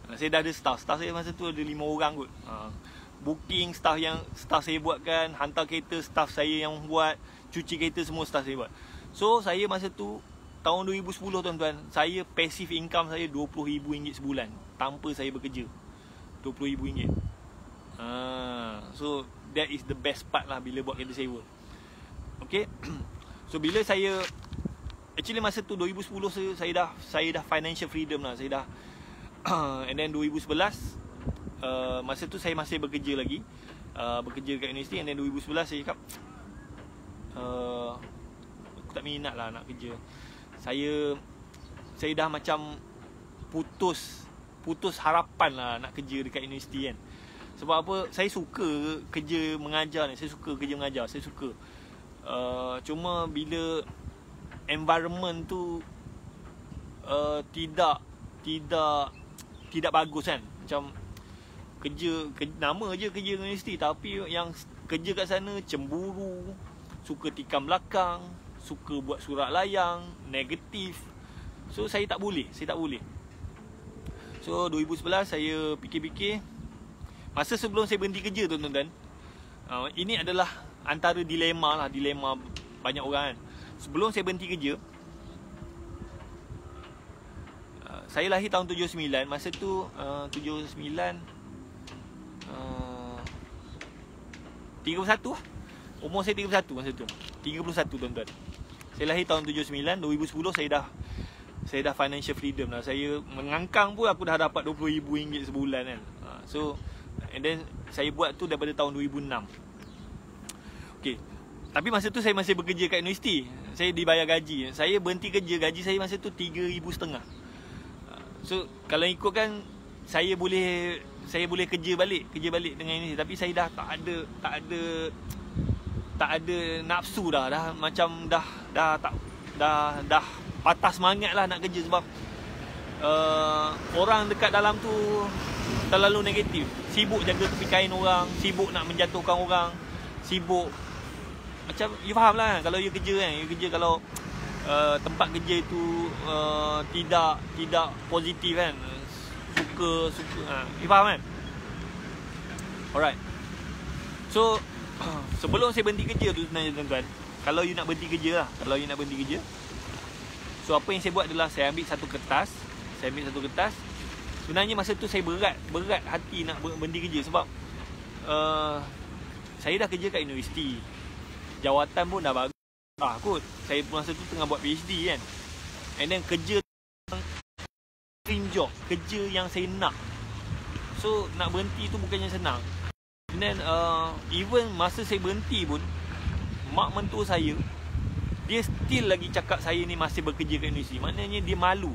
ah, Saya dah ada staff Staff saya masa tu ada 5 orang kot ah, Booking staff yang staff saya buat kan, Hantar kereta staff saya yang buat Cuci kereta semua staff saya buat So saya masa tu tahun 2010 tuan-tuan saya passive income saya RM20,000 sebulan tanpa saya bekerja RM20,000 uh, ha, so that is the best part lah bila buat kereta sewa Okay, so bila saya actually masa tu 2010 saya, saya dah saya dah financial freedom lah saya dah and then 2011 uh, masa tu saya masih bekerja lagi uh, bekerja kat universiti and then 2011 saya cakap uh, aku tak minat lah nak kerja saya saya dah macam putus putus harapan lah nak kerja dekat universiti kan sebab apa saya suka kerja mengajar ni saya suka kerja mengajar saya suka uh, cuma bila environment tu uh, tidak tidak tidak bagus kan macam kerja kerja nama je kerja universiti tapi yang kerja kat sana cemburu suka tikam belakang suka buat surat layang negatif so saya tak boleh saya tak boleh so 2011 saya fikir-fikir masa sebelum saya berhenti kerja tuan-tuan uh, ini adalah antara dilema lah dilema banyak orang kan sebelum saya berhenti kerja uh, Saya lahir tahun 79 Masa tu uh, 79 uh, 31 Umur saya 31 masa tu 31 tuan-tuan saya lahir tahun 79, 2010 saya dah saya dah financial freedom lah. Saya mengangkang pun aku dah dapat RM20,000 sebulan kan. Ha, so and then saya buat tu daripada tahun 2006. Okay. Tapi masa tu saya masih bekerja kat universiti. Saya dibayar gaji. Saya berhenti kerja, gaji saya masa tu RM3,500. Ha, so kalau ikut kan saya boleh saya boleh kerja balik, kerja balik dengan ini tapi saya dah tak ada tak ada tak ada nafsu dah dah macam dah dah tak dah dah patah semangat lah nak kerja sebab uh, orang dekat dalam tu terlalu negatif sibuk jaga tepi kain orang sibuk nak menjatuhkan orang sibuk macam you faham lah kan? kalau you kerja kan you kerja kalau uh, tempat kerja itu uh, eh, tidak tidak positif kan suka suka uh, you faham kan alright so Sebelum saya berhenti kerja tu sebenarnya tuan-tuan Kalau you nak berhenti kerja lah Kalau you nak berhenti kerja So apa yang saya buat adalah Saya ambil satu kertas Saya ambil satu kertas Sebenarnya masa tu saya berat Berat hati nak berhenti kerja Sebab uh, Saya dah kerja kat universiti Jawatan pun dah bagus Ah kot Saya pun masa tu tengah buat PhD kan And then kerja Dream Kerja yang saya nak So nak berhenti tu bukannya senang And then uh, even masa saya berhenti pun Mak mentua saya Dia still lagi cakap saya ni masih bekerja kat Indonesia Maknanya dia malu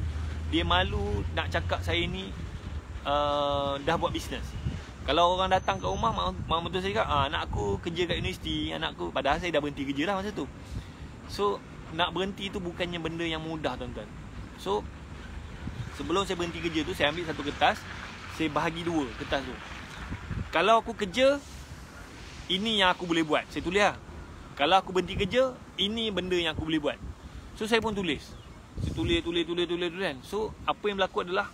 Dia malu nak cakap saya ni uh, Dah buat bisnes Kalau orang datang kat rumah Mak, mak mentua saya cakap ah, Anak aku kerja kat universiti Anak aku Padahal saya dah berhenti kerja lah masa tu So nak berhenti tu bukannya benda yang mudah tuan-tuan So Sebelum saya berhenti kerja tu Saya ambil satu kertas Saya bahagi dua kertas tu kalau aku kerja Ini yang aku boleh buat Saya tulis lah Kalau aku berhenti kerja Ini benda yang aku boleh buat So saya pun tulis Saya tulis tulis tulis tulis, tulis kan? So apa yang berlaku adalah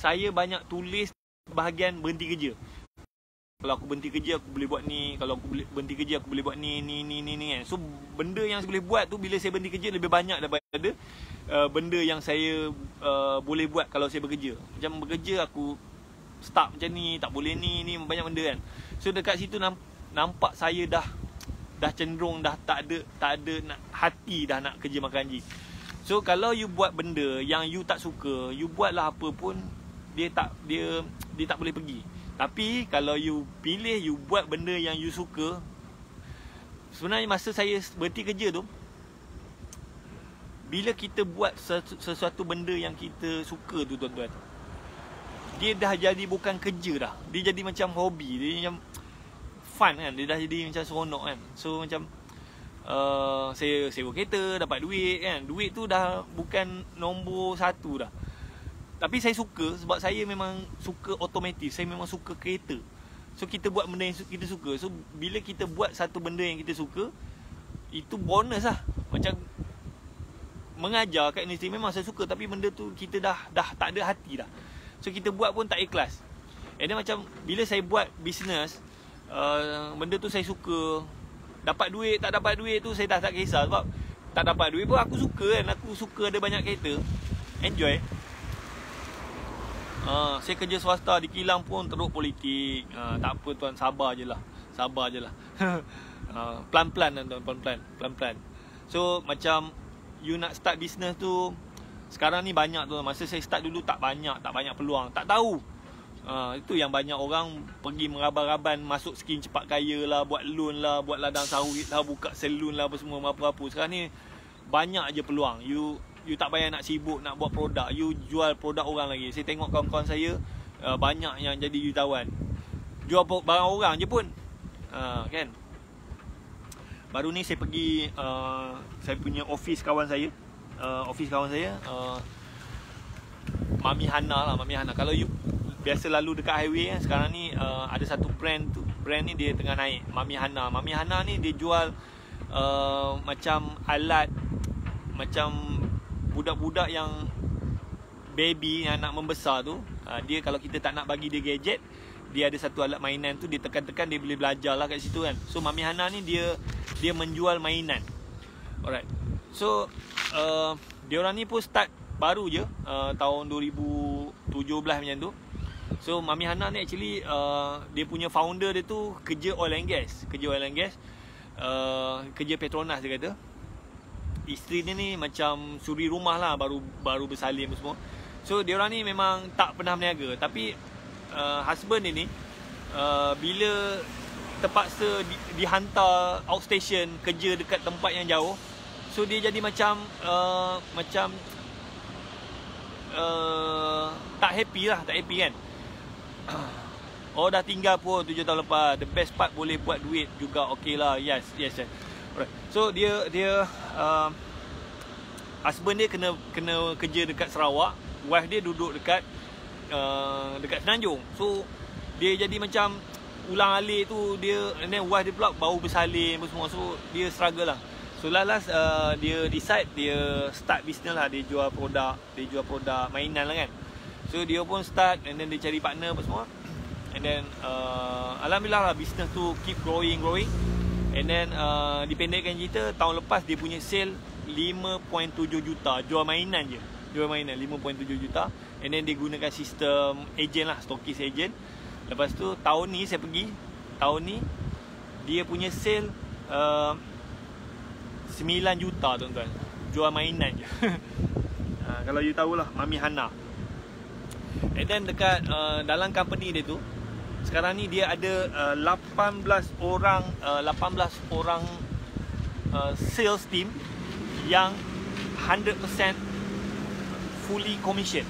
Saya banyak tulis Bahagian berhenti kerja Kalau aku berhenti kerja aku boleh buat ni Kalau aku berhenti kerja aku boleh buat ni ni ni ni, ni kan? So benda yang saya boleh buat tu Bila saya berhenti kerja lebih banyak daripada uh, Benda yang saya uh, boleh buat kalau saya bekerja Macam bekerja aku stuck macam ni tak boleh ni ni banyak benda kan so dekat situ nampak saya dah dah cenderung dah tak ada tak ada nak hati dah nak kerja makan ji so kalau you buat benda yang you tak suka you buat lah apa pun dia tak dia dia tak boleh pergi tapi kalau you pilih you buat benda yang you suka sebenarnya masa saya berhenti kerja tu bila kita buat sesuatu benda yang kita suka tu tuan-tuan dia dah jadi bukan kerja dah dia jadi macam hobi dia macam fun kan dia dah jadi macam seronok kan so macam uh, saya sewa kereta dapat duit kan duit tu dah bukan nombor satu dah tapi saya suka sebab saya memang suka otomatis saya memang suka kereta so kita buat benda yang kita suka so bila kita buat satu benda yang kita suka itu bonus lah macam mengajar kat universiti memang saya suka tapi benda tu kita dah dah tak ada hati dah So kita buat pun tak ikhlas And then macam bila saya buat business uh, Benda tu saya suka Dapat duit tak dapat duit tu saya dah tak kisah Sebab tak dapat duit pun aku suka kan Aku suka ada banyak kereta Enjoy uh, Saya kerja swasta di kilang pun teruk politik uh, Tak apa tuan sabar je lah Sabar je lah uh, Pelan-pelan lah, tuan pelan-pelan Pelan-pelan So macam you nak start business tu sekarang ni banyak tu Masa saya start dulu tak banyak Tak banyak peluang Tak tahu uh, Itu yang banyak orang Pergi meraban-raban Masuk skin cepat kaya lah Buat loan lah Buat ladang sawit lah Buka salon lah Apa semua apa-apa Sekarang ni Banyak je peluang You You tak payah nak sibuk Nak buat produk You jual produk orang lagi Saya tengok kawan-kawan saya uh, Banyak yang jadi jutawan Jual barang orang je pun uh, Kan Baru ni saya pergi uh, Saya punya office kawan saya uh, office kawan saya uh, Mami Hana lah Mami Hana kalau you biasa lalu dekat highway eh, sekarang ni uh, ada satu brand tu brand ni dia tengah naik Mami Hana Mami Hana ni dia jual uh, macam alat macam budak-budak yang baby yang nak membesar tu uh, dia kalau kita tak nak bagi dia gadget dia ada satu alat mainan tu dia tekan-tekan dia boleh belajar lah kat situ kan so Mami Hana ni dia dia menjual mainan alright So uh, orang ni pun start baru je uh, Tahun 2017 macam tu So Mami Hana ni actually uh, Dia punya founder dia tu Kerja oil and gas Kerja oil and gas uh, Kerja Petronas dia kata Isteri dia ni macam suri rumah lah Baru baru bersalin semua So dia orang ni memang tak pernah berniaga Tapi uh, husband dia ni uh, Bila terpaksa di, dihantar outstation kerja dekat tempat yang jauh So dia jadi macam uh, Macam uh, Tak happy lah Tak happy kan Oh dah tinggal pun 7 tahun lepas The best part boleh buat duit juga Okay lah Yes yes, yes. Alright. So dia dia uh, Husband dia kena kena kerja dekat Sarawak Wife dia duduk dekat uh, Dekat Senanjung So dia jadi macam ulang alik tu dia and then wife dia pula bau bersalin semua so dia struggle lah So last last uh, dia decide dia start business lah dia jual produk, dia jual produk mainan lah kan. So dia pun start and then dia cari partner apa semua. And then uh, alhamdulillah lah business tu keep growing growing. And then uh, dipendekkan cerita tahun lepas dia punya sale 5.7 juta jual mainan je. Jual mainan 5.7 juta and then dia gunakan sistem agent lah stockist agent. Lepas tu tahun ni saya pergi tahun ni dia punya sale uh, Sembilan juta tuan-tuan jual mainan je ha, kalau you lah Mami Hana and then dekat uh, dalam company dia tu sekarang ni dia ada uh, 18 orang uh, 18 orang uh, sales team yang 100% fully commission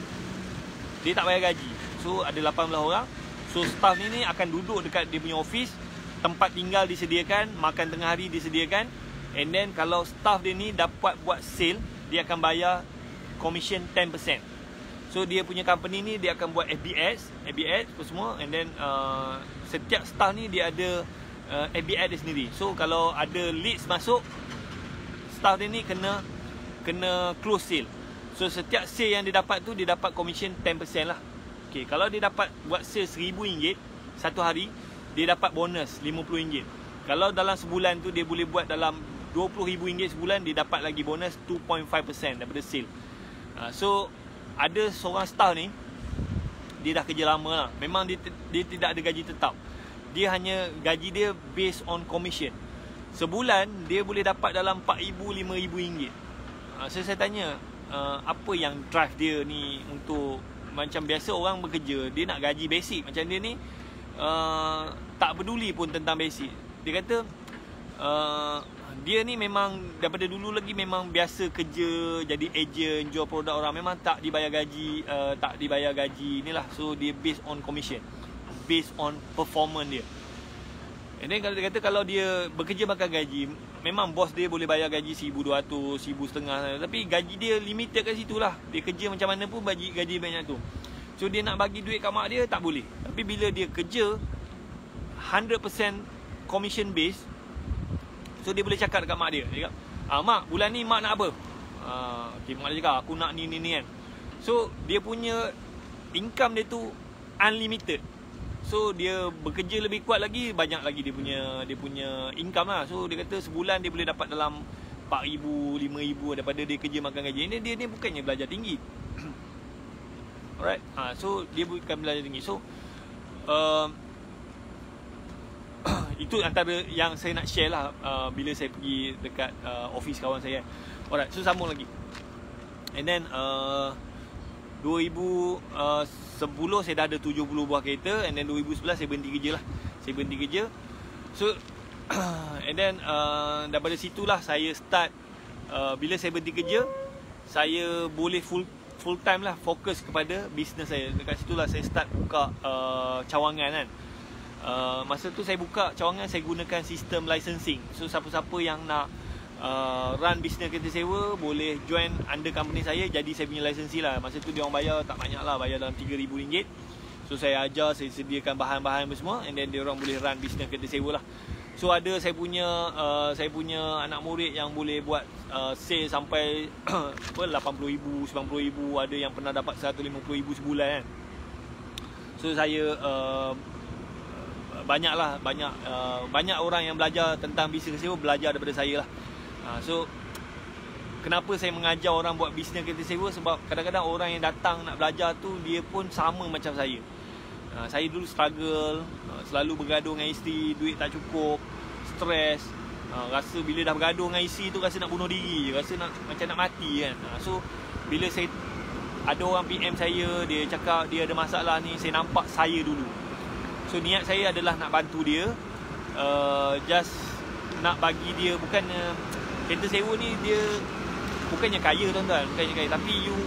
dia tak bayar gaji so ada 18 orang so staff ni ni akan duduk dekat dia punya office tempat tinggal disediakan makan tengah hari disediakan And then kalau staff dia ni dapat buat sale, dia akan bayar commission 10%. So dia punya company ni dia akan buat FBS, FBS apa semua and then uh, setiap staff ni dia ada uh, FBS dia sendiri. So kalau ada leads masuk, staff dia ni kena kena close sale. So setiap sale yang dia dapat tu dia dapat commission 10% lah. Okay, kalau dia dapat buat sale RM1,000 satu hari, dia dapat bonus RM50. Kalau dalam sebulan tu dia boleh buat dalam RM20,000 sebulan dia dapat lagi bonus 2.5% daripada sale. Uh, so ada seorang staff ni dia dah kerja lama lah. Memang dia, dia tidak ada gaji tetap. Dia hanya gaji dia based on commission. Sebulan dia boleh dapat dalam RM4,000, RM5,000. Uh, so saya tanya ha, apa yang drive dia ni untuk macam biasa orang bekerja dia nak gaji basic macam dia ni uh, tak peduli pun tentang basic. Dia kata uh, dia ni memang daripada dulu lagi memang biasa kerja jadi ejen jual produk orang memang tak dibayar gaji uh, tak dibayar gaji inilah so dia based on commission based on performance dia and then kalau dia kata kalau dia bekerja makan gaji memang bos dia boleh bayar gaji 1200 1500 eh. tapi gaji dia limited kat situ lah dia kerja macam mana pun bagi gaji banyak tu so dia nak bagi duit kat mak dia tak boleh tapi bila dia kerja 100% commission based So dia boleh cakap dekat mak dia. Dia cakap, ah, mak, bulan ni mak nak apa?" Ah, okay, mak dia cakap, "Aku nak ni ni ni kan." So dia punya income dia tu unlimited. So dia bekerja lebih kuat lagi, banyak lagi dia punya dia punya income lah. So dia kata sebulan dia boleh dapat dalam 4000, 5000 daripada dia kerja makan gaji. Ini dia ni bukannya belajar tinggi. Alright. Ha, so dia bukan belajar tinggi. So uh, itu antara yang saya nak share lah uh, bila saya pergi dekat uh, office kawan saya. Alright, so sambung lagi. And then uh, 2010 uh, saya dah ada 70 buah kereta and then 2011 saya berhenti kerja lah. Saya berhenti kerja. So and then uh, daripada situlah saya start uh, bila saya berhenti kerja saya boleh full full time lah fokus kepada bisnes saya. Dekat situlah saya start buka uh, cawangan kan uh, masa tu saya buka cawangan saya gunakan sistem licensing so siapa-siapa yang nak uh, run bisnes kereta sewa boleh join under company saya jadi saya punya licensee lah masa tu dia orang bayar tak banyak lah bayar dalam RM3,000 so saya ajar saya sediakan bahan-bahan semua and then dia orang boleh run bisnes kereta sewa lah So ada saya punya uh, saya punya anak murid yang boleh buat uh, sale sampai apa 80,000 ribu, 90,000 ribu, ada yang pernah dapat 150,000 sebulan kan. So saya uh, banyaklah banyak uh, banyak orang yang belajar tentang bisnes kreatif belajar daripada saya lah. Uh, so kenapa saya mengajar orang buat bisnes kreatif sebab kadang-kadang orang yang datang nak belajar tu dia pun sama macam saya. Uh, saya dulu struggle, uh, selalu bergaduh dengan isteri, duit tak cukup, stres, uh, rasa bila dah bergaduh dengan isteri tu rasa nak bunuh diri, rasa nak macam nak mati kan. Uh, so bila saya ada orang PM saya, dia cakap dia ada masalah ni, saya nampak saya dulu. So niat saya adalah nak bantu dia uh, Just nak bagi dia Bukan uh, kereta sewa ni dia Bukannya kaya tuan-tuan Bukannya kaya Tapi you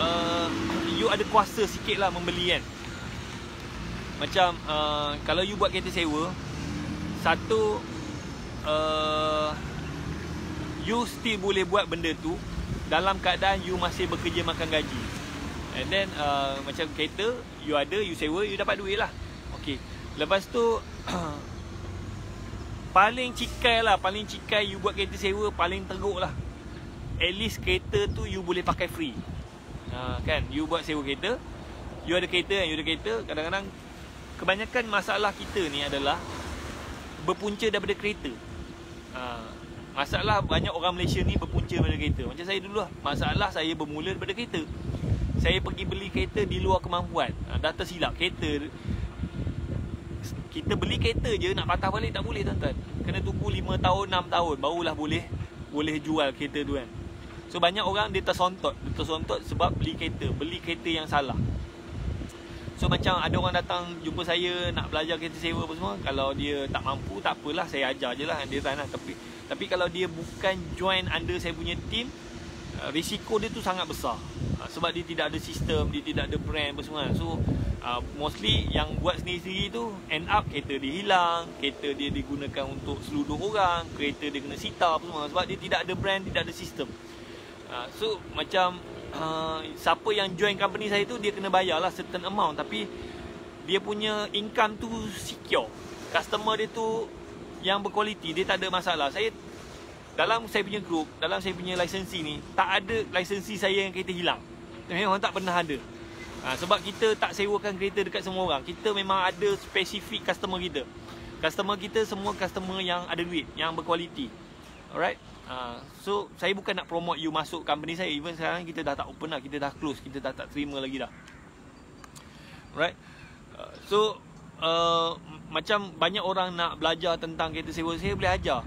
uh, You ada kuasa sikit lah membeli kan Macam uh, Kalau you buat kereta sewa Satu uh, You still boleh buat benda tu Dalam keadaan you masih bekerja makan gaji And then uh, Macam kereta You ada, you sewa, you dapat duit lah Lepas tu Paling cikai lah Paling cikai you buat kereta sewa Paling teruk lah At least kereta tu you boleh pakai free uh, Kan you buat sewa kereta You ada kereta kan you ada kereta Kadang-kadang Kebanyakan masalah kita ni adalah Berpunca daripada kereta uh, Masalah banyak orang Malaysia ni berpunca daripada kereta Macam saya dulu lah Masalah saya bermula daripada kereta Saya pergi beli kereta di luar kemampuan uh, ha, Dah tersilap kereta kita beli kereta je nak patah balik tak boleh tuan-tuan kena tunggu 5 tahun 6 tahun barulah boleh boleh jual kereta tu kan so banyak orang dia tersontot dia tersontot sebab beli kereta beli kereta yang salah so macam ada orang datang jumpa saya nak belajar kereta sewa apa semua kalau dia tak mampu tak apalah saya ajar je lah dia sana. Lah. tapi tapi kalau dia bukan join under saya punya team Ah, risiko dia tu sangat besar ah, sebab dia tidak ada sistem, dia tidak ada brand apa semua. So uh, mostly yang buat sendiri-sendiri tu end up kereta dia hilang, kereta dia digunakan untuk seludup orang, kereta dia kena sita apa semua sebab dia tidak ada brand, tidak ada sistem. Uh, so macam uh, siapa yang join company saya tu dia kena bayarlah certain amount tapi dia punya income tu secure. Customer dia tu yang berkualiti, dia tak ada masalah. Saya dalam saya punya group, dalam saya punya lisensi ni, tak ada lisensi saya yang kereta hilang. Memang orang tak pernah ada. Ha, sebab kita tak sewakan kereta dekat semua orang. Kita memang ada spesifik customer kita. Customer kita semua customer yang ada duit, yang berkualiti. Alright? Ha, so, saya bukan nak promote you masuk company saya. Even sekarang kita dah tak open lah. Kita dah close. Kita dah tak terima lagi dah. Alright? Ha, so, uh, macam banyak orang nak belajar tentang kereta sewa, saya boleh ajar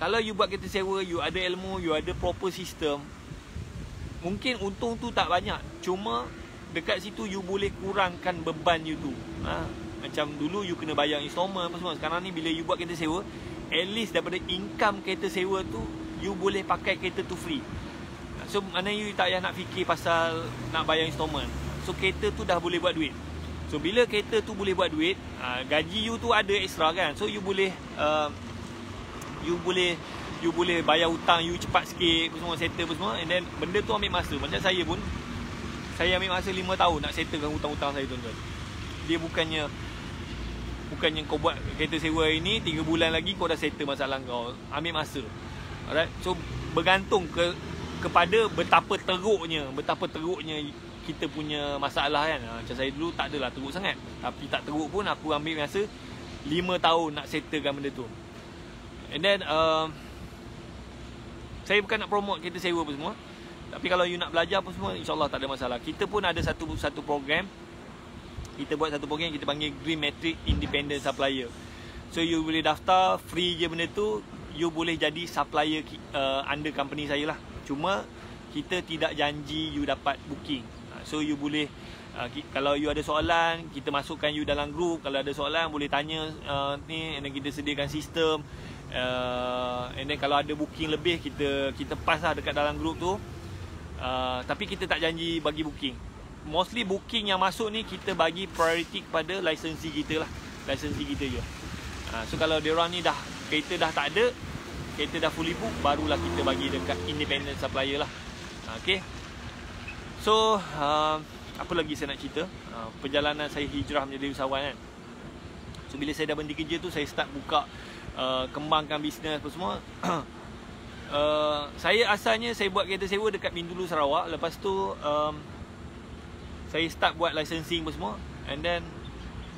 kalau you buat kereta sewa, you ada ilmu, you ada proper system, mungkin untung tu tak banyak. Cuma dekat situ you boleh kurangkan beban you tu. Ha? Macam dulu you kena bayar installment apa semua. Sekarang ni bila you buat kereta sewa, at least daripada income kereta sewa tu, you boleh pakai kereta tu free. So mana you tak payah nak fikir pasal nak bayar installment. So kereta tu dah boleh buat duit. So bila kereta tu boleh buat duit, ah, gaji you tu ada extra kan. So you boleh uh, you boleh you boleh bayar hutang you cepat sikit apa semua settle apa semua and then benda tu ambil masa macam saya pun saya ambil masa 5 tahun nak settlekan hutang-hutang saya tuan-tuan dia bukannya bukannya kau buat kereta sewa hari ni 3 bulan lagi kau dah settle masalah kau ambil masa alright so bergantung ke kepada betapa teruknya betapa teruknya kita punya masalah kan ha, macam saya dulu tak adalah teruk sangat tapi tak teruk pun aku ambil masa 5 tahun nak settlekan benda tu And then um, Saya bukan nak promote kereta sewa apa semua Tapi kalau you nak belajar pun semua InsyaAllah tak ada masalah Kita pun ada satu satu program Kita buat satu program Kita panggil Green Matrix Independent Supplier So you boleh daftar Free je benda tu You boleh jadi supplier uh, Under company saya lah Cuma Kita tidak janji you dapat booking ha, So you boleh Uh, kalau you ada soalan kita masukkan you dalam group kalau ada soalan boleh tanya uh, ni dan kita sediakan sistem uh, and then kalau ada booking lebih kita kita pass lah dekat dalam group tu uh, tapi kita tak janji bagi booking mostly booking yang masuk ni kita bagi priority kepada lisensi kita lah lisensi kita je uh, so kalau dia orang ni dah kereta dah tak ada kereta dah fully book barulah kita bagi dekat independent supplier lah uh, okay so uh, apa lagi saya nak cerita uh, perjalanan saya hijrah menjadi usahawan kan So bila saya dah berhenti kerja tu saya start buka Uh, kembangkan bisnes apa semua uh, saya asalnya saya buat kereta sewa dekat Bindulu Sarawak lepas tu um, saya start buat licensing apa semua and then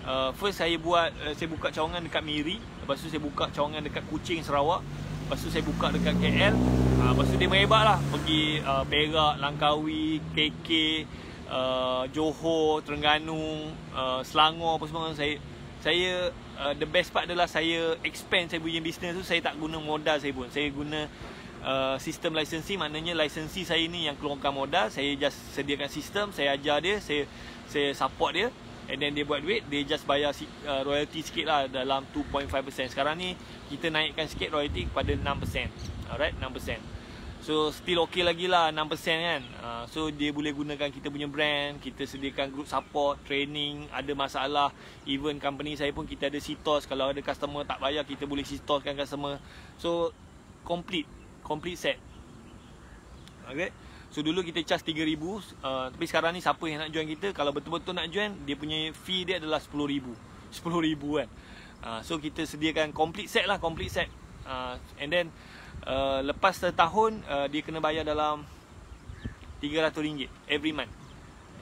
uh, first saya buat uh, saya buka cawangan dekat Miri lepas tu saya buka cawangan dekat Kuching Sarawak lepas tu saya buka dekat KL uh, ah, lepas tu dia merebak lah pergi uh, Perak, Langkawi, KK uh, Johor, Terengganu, uh, Selangor apa semua saya saya uh, the best part adalah saya expand saya punya business tu saya tak guna modal saya pun saya guna uh, sistem licensing maknanya licensee saya ni yang keluarkan modal saya just sediakan sistem saya ajar dia saya saya support dia and then dia buat duit dia just bayar uh, royalty sikit lah dalam 2.5% sekarang ni kita naikkan sikit royalty kepada 6% alright 6% So still okay lagi lah 6% kan uh, So dia boleh gunakan kita punya brand Kita sediakan group support, training Ada masalah Even company saya pun kita ada sitos Kalau ada customer tak bayar kita boleh sitoskan customer So complete Complete set Okay So dulu kita charge RM3,000 uh, ah, Tapi sekarang ni siapa yang nak join kita Kalau betul-betul nak join Dia punya fee dia adalah RM10,000 RM10,000 kan uh, So kita sediakan complete set lah Complete set uh, And then Eh, lepas setahun uh, dia kena bayar dalam RM300 every month.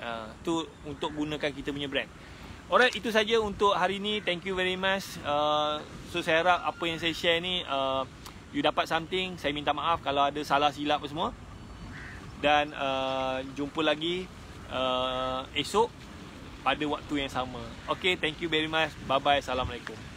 Uh, tu untuk gunakan kita punya brand. Alright, itu saja untuk hari ini. Thank you very much. Uh, so saya harap apa yang saya share ni uh, you dapat something. Saya minta maaf kalau ada salah silap semua. Dan uh, jumpa lagi uh, esok pada waktu yang sama. Okay, thank you very much. Bye-bye. Assalamualaikum.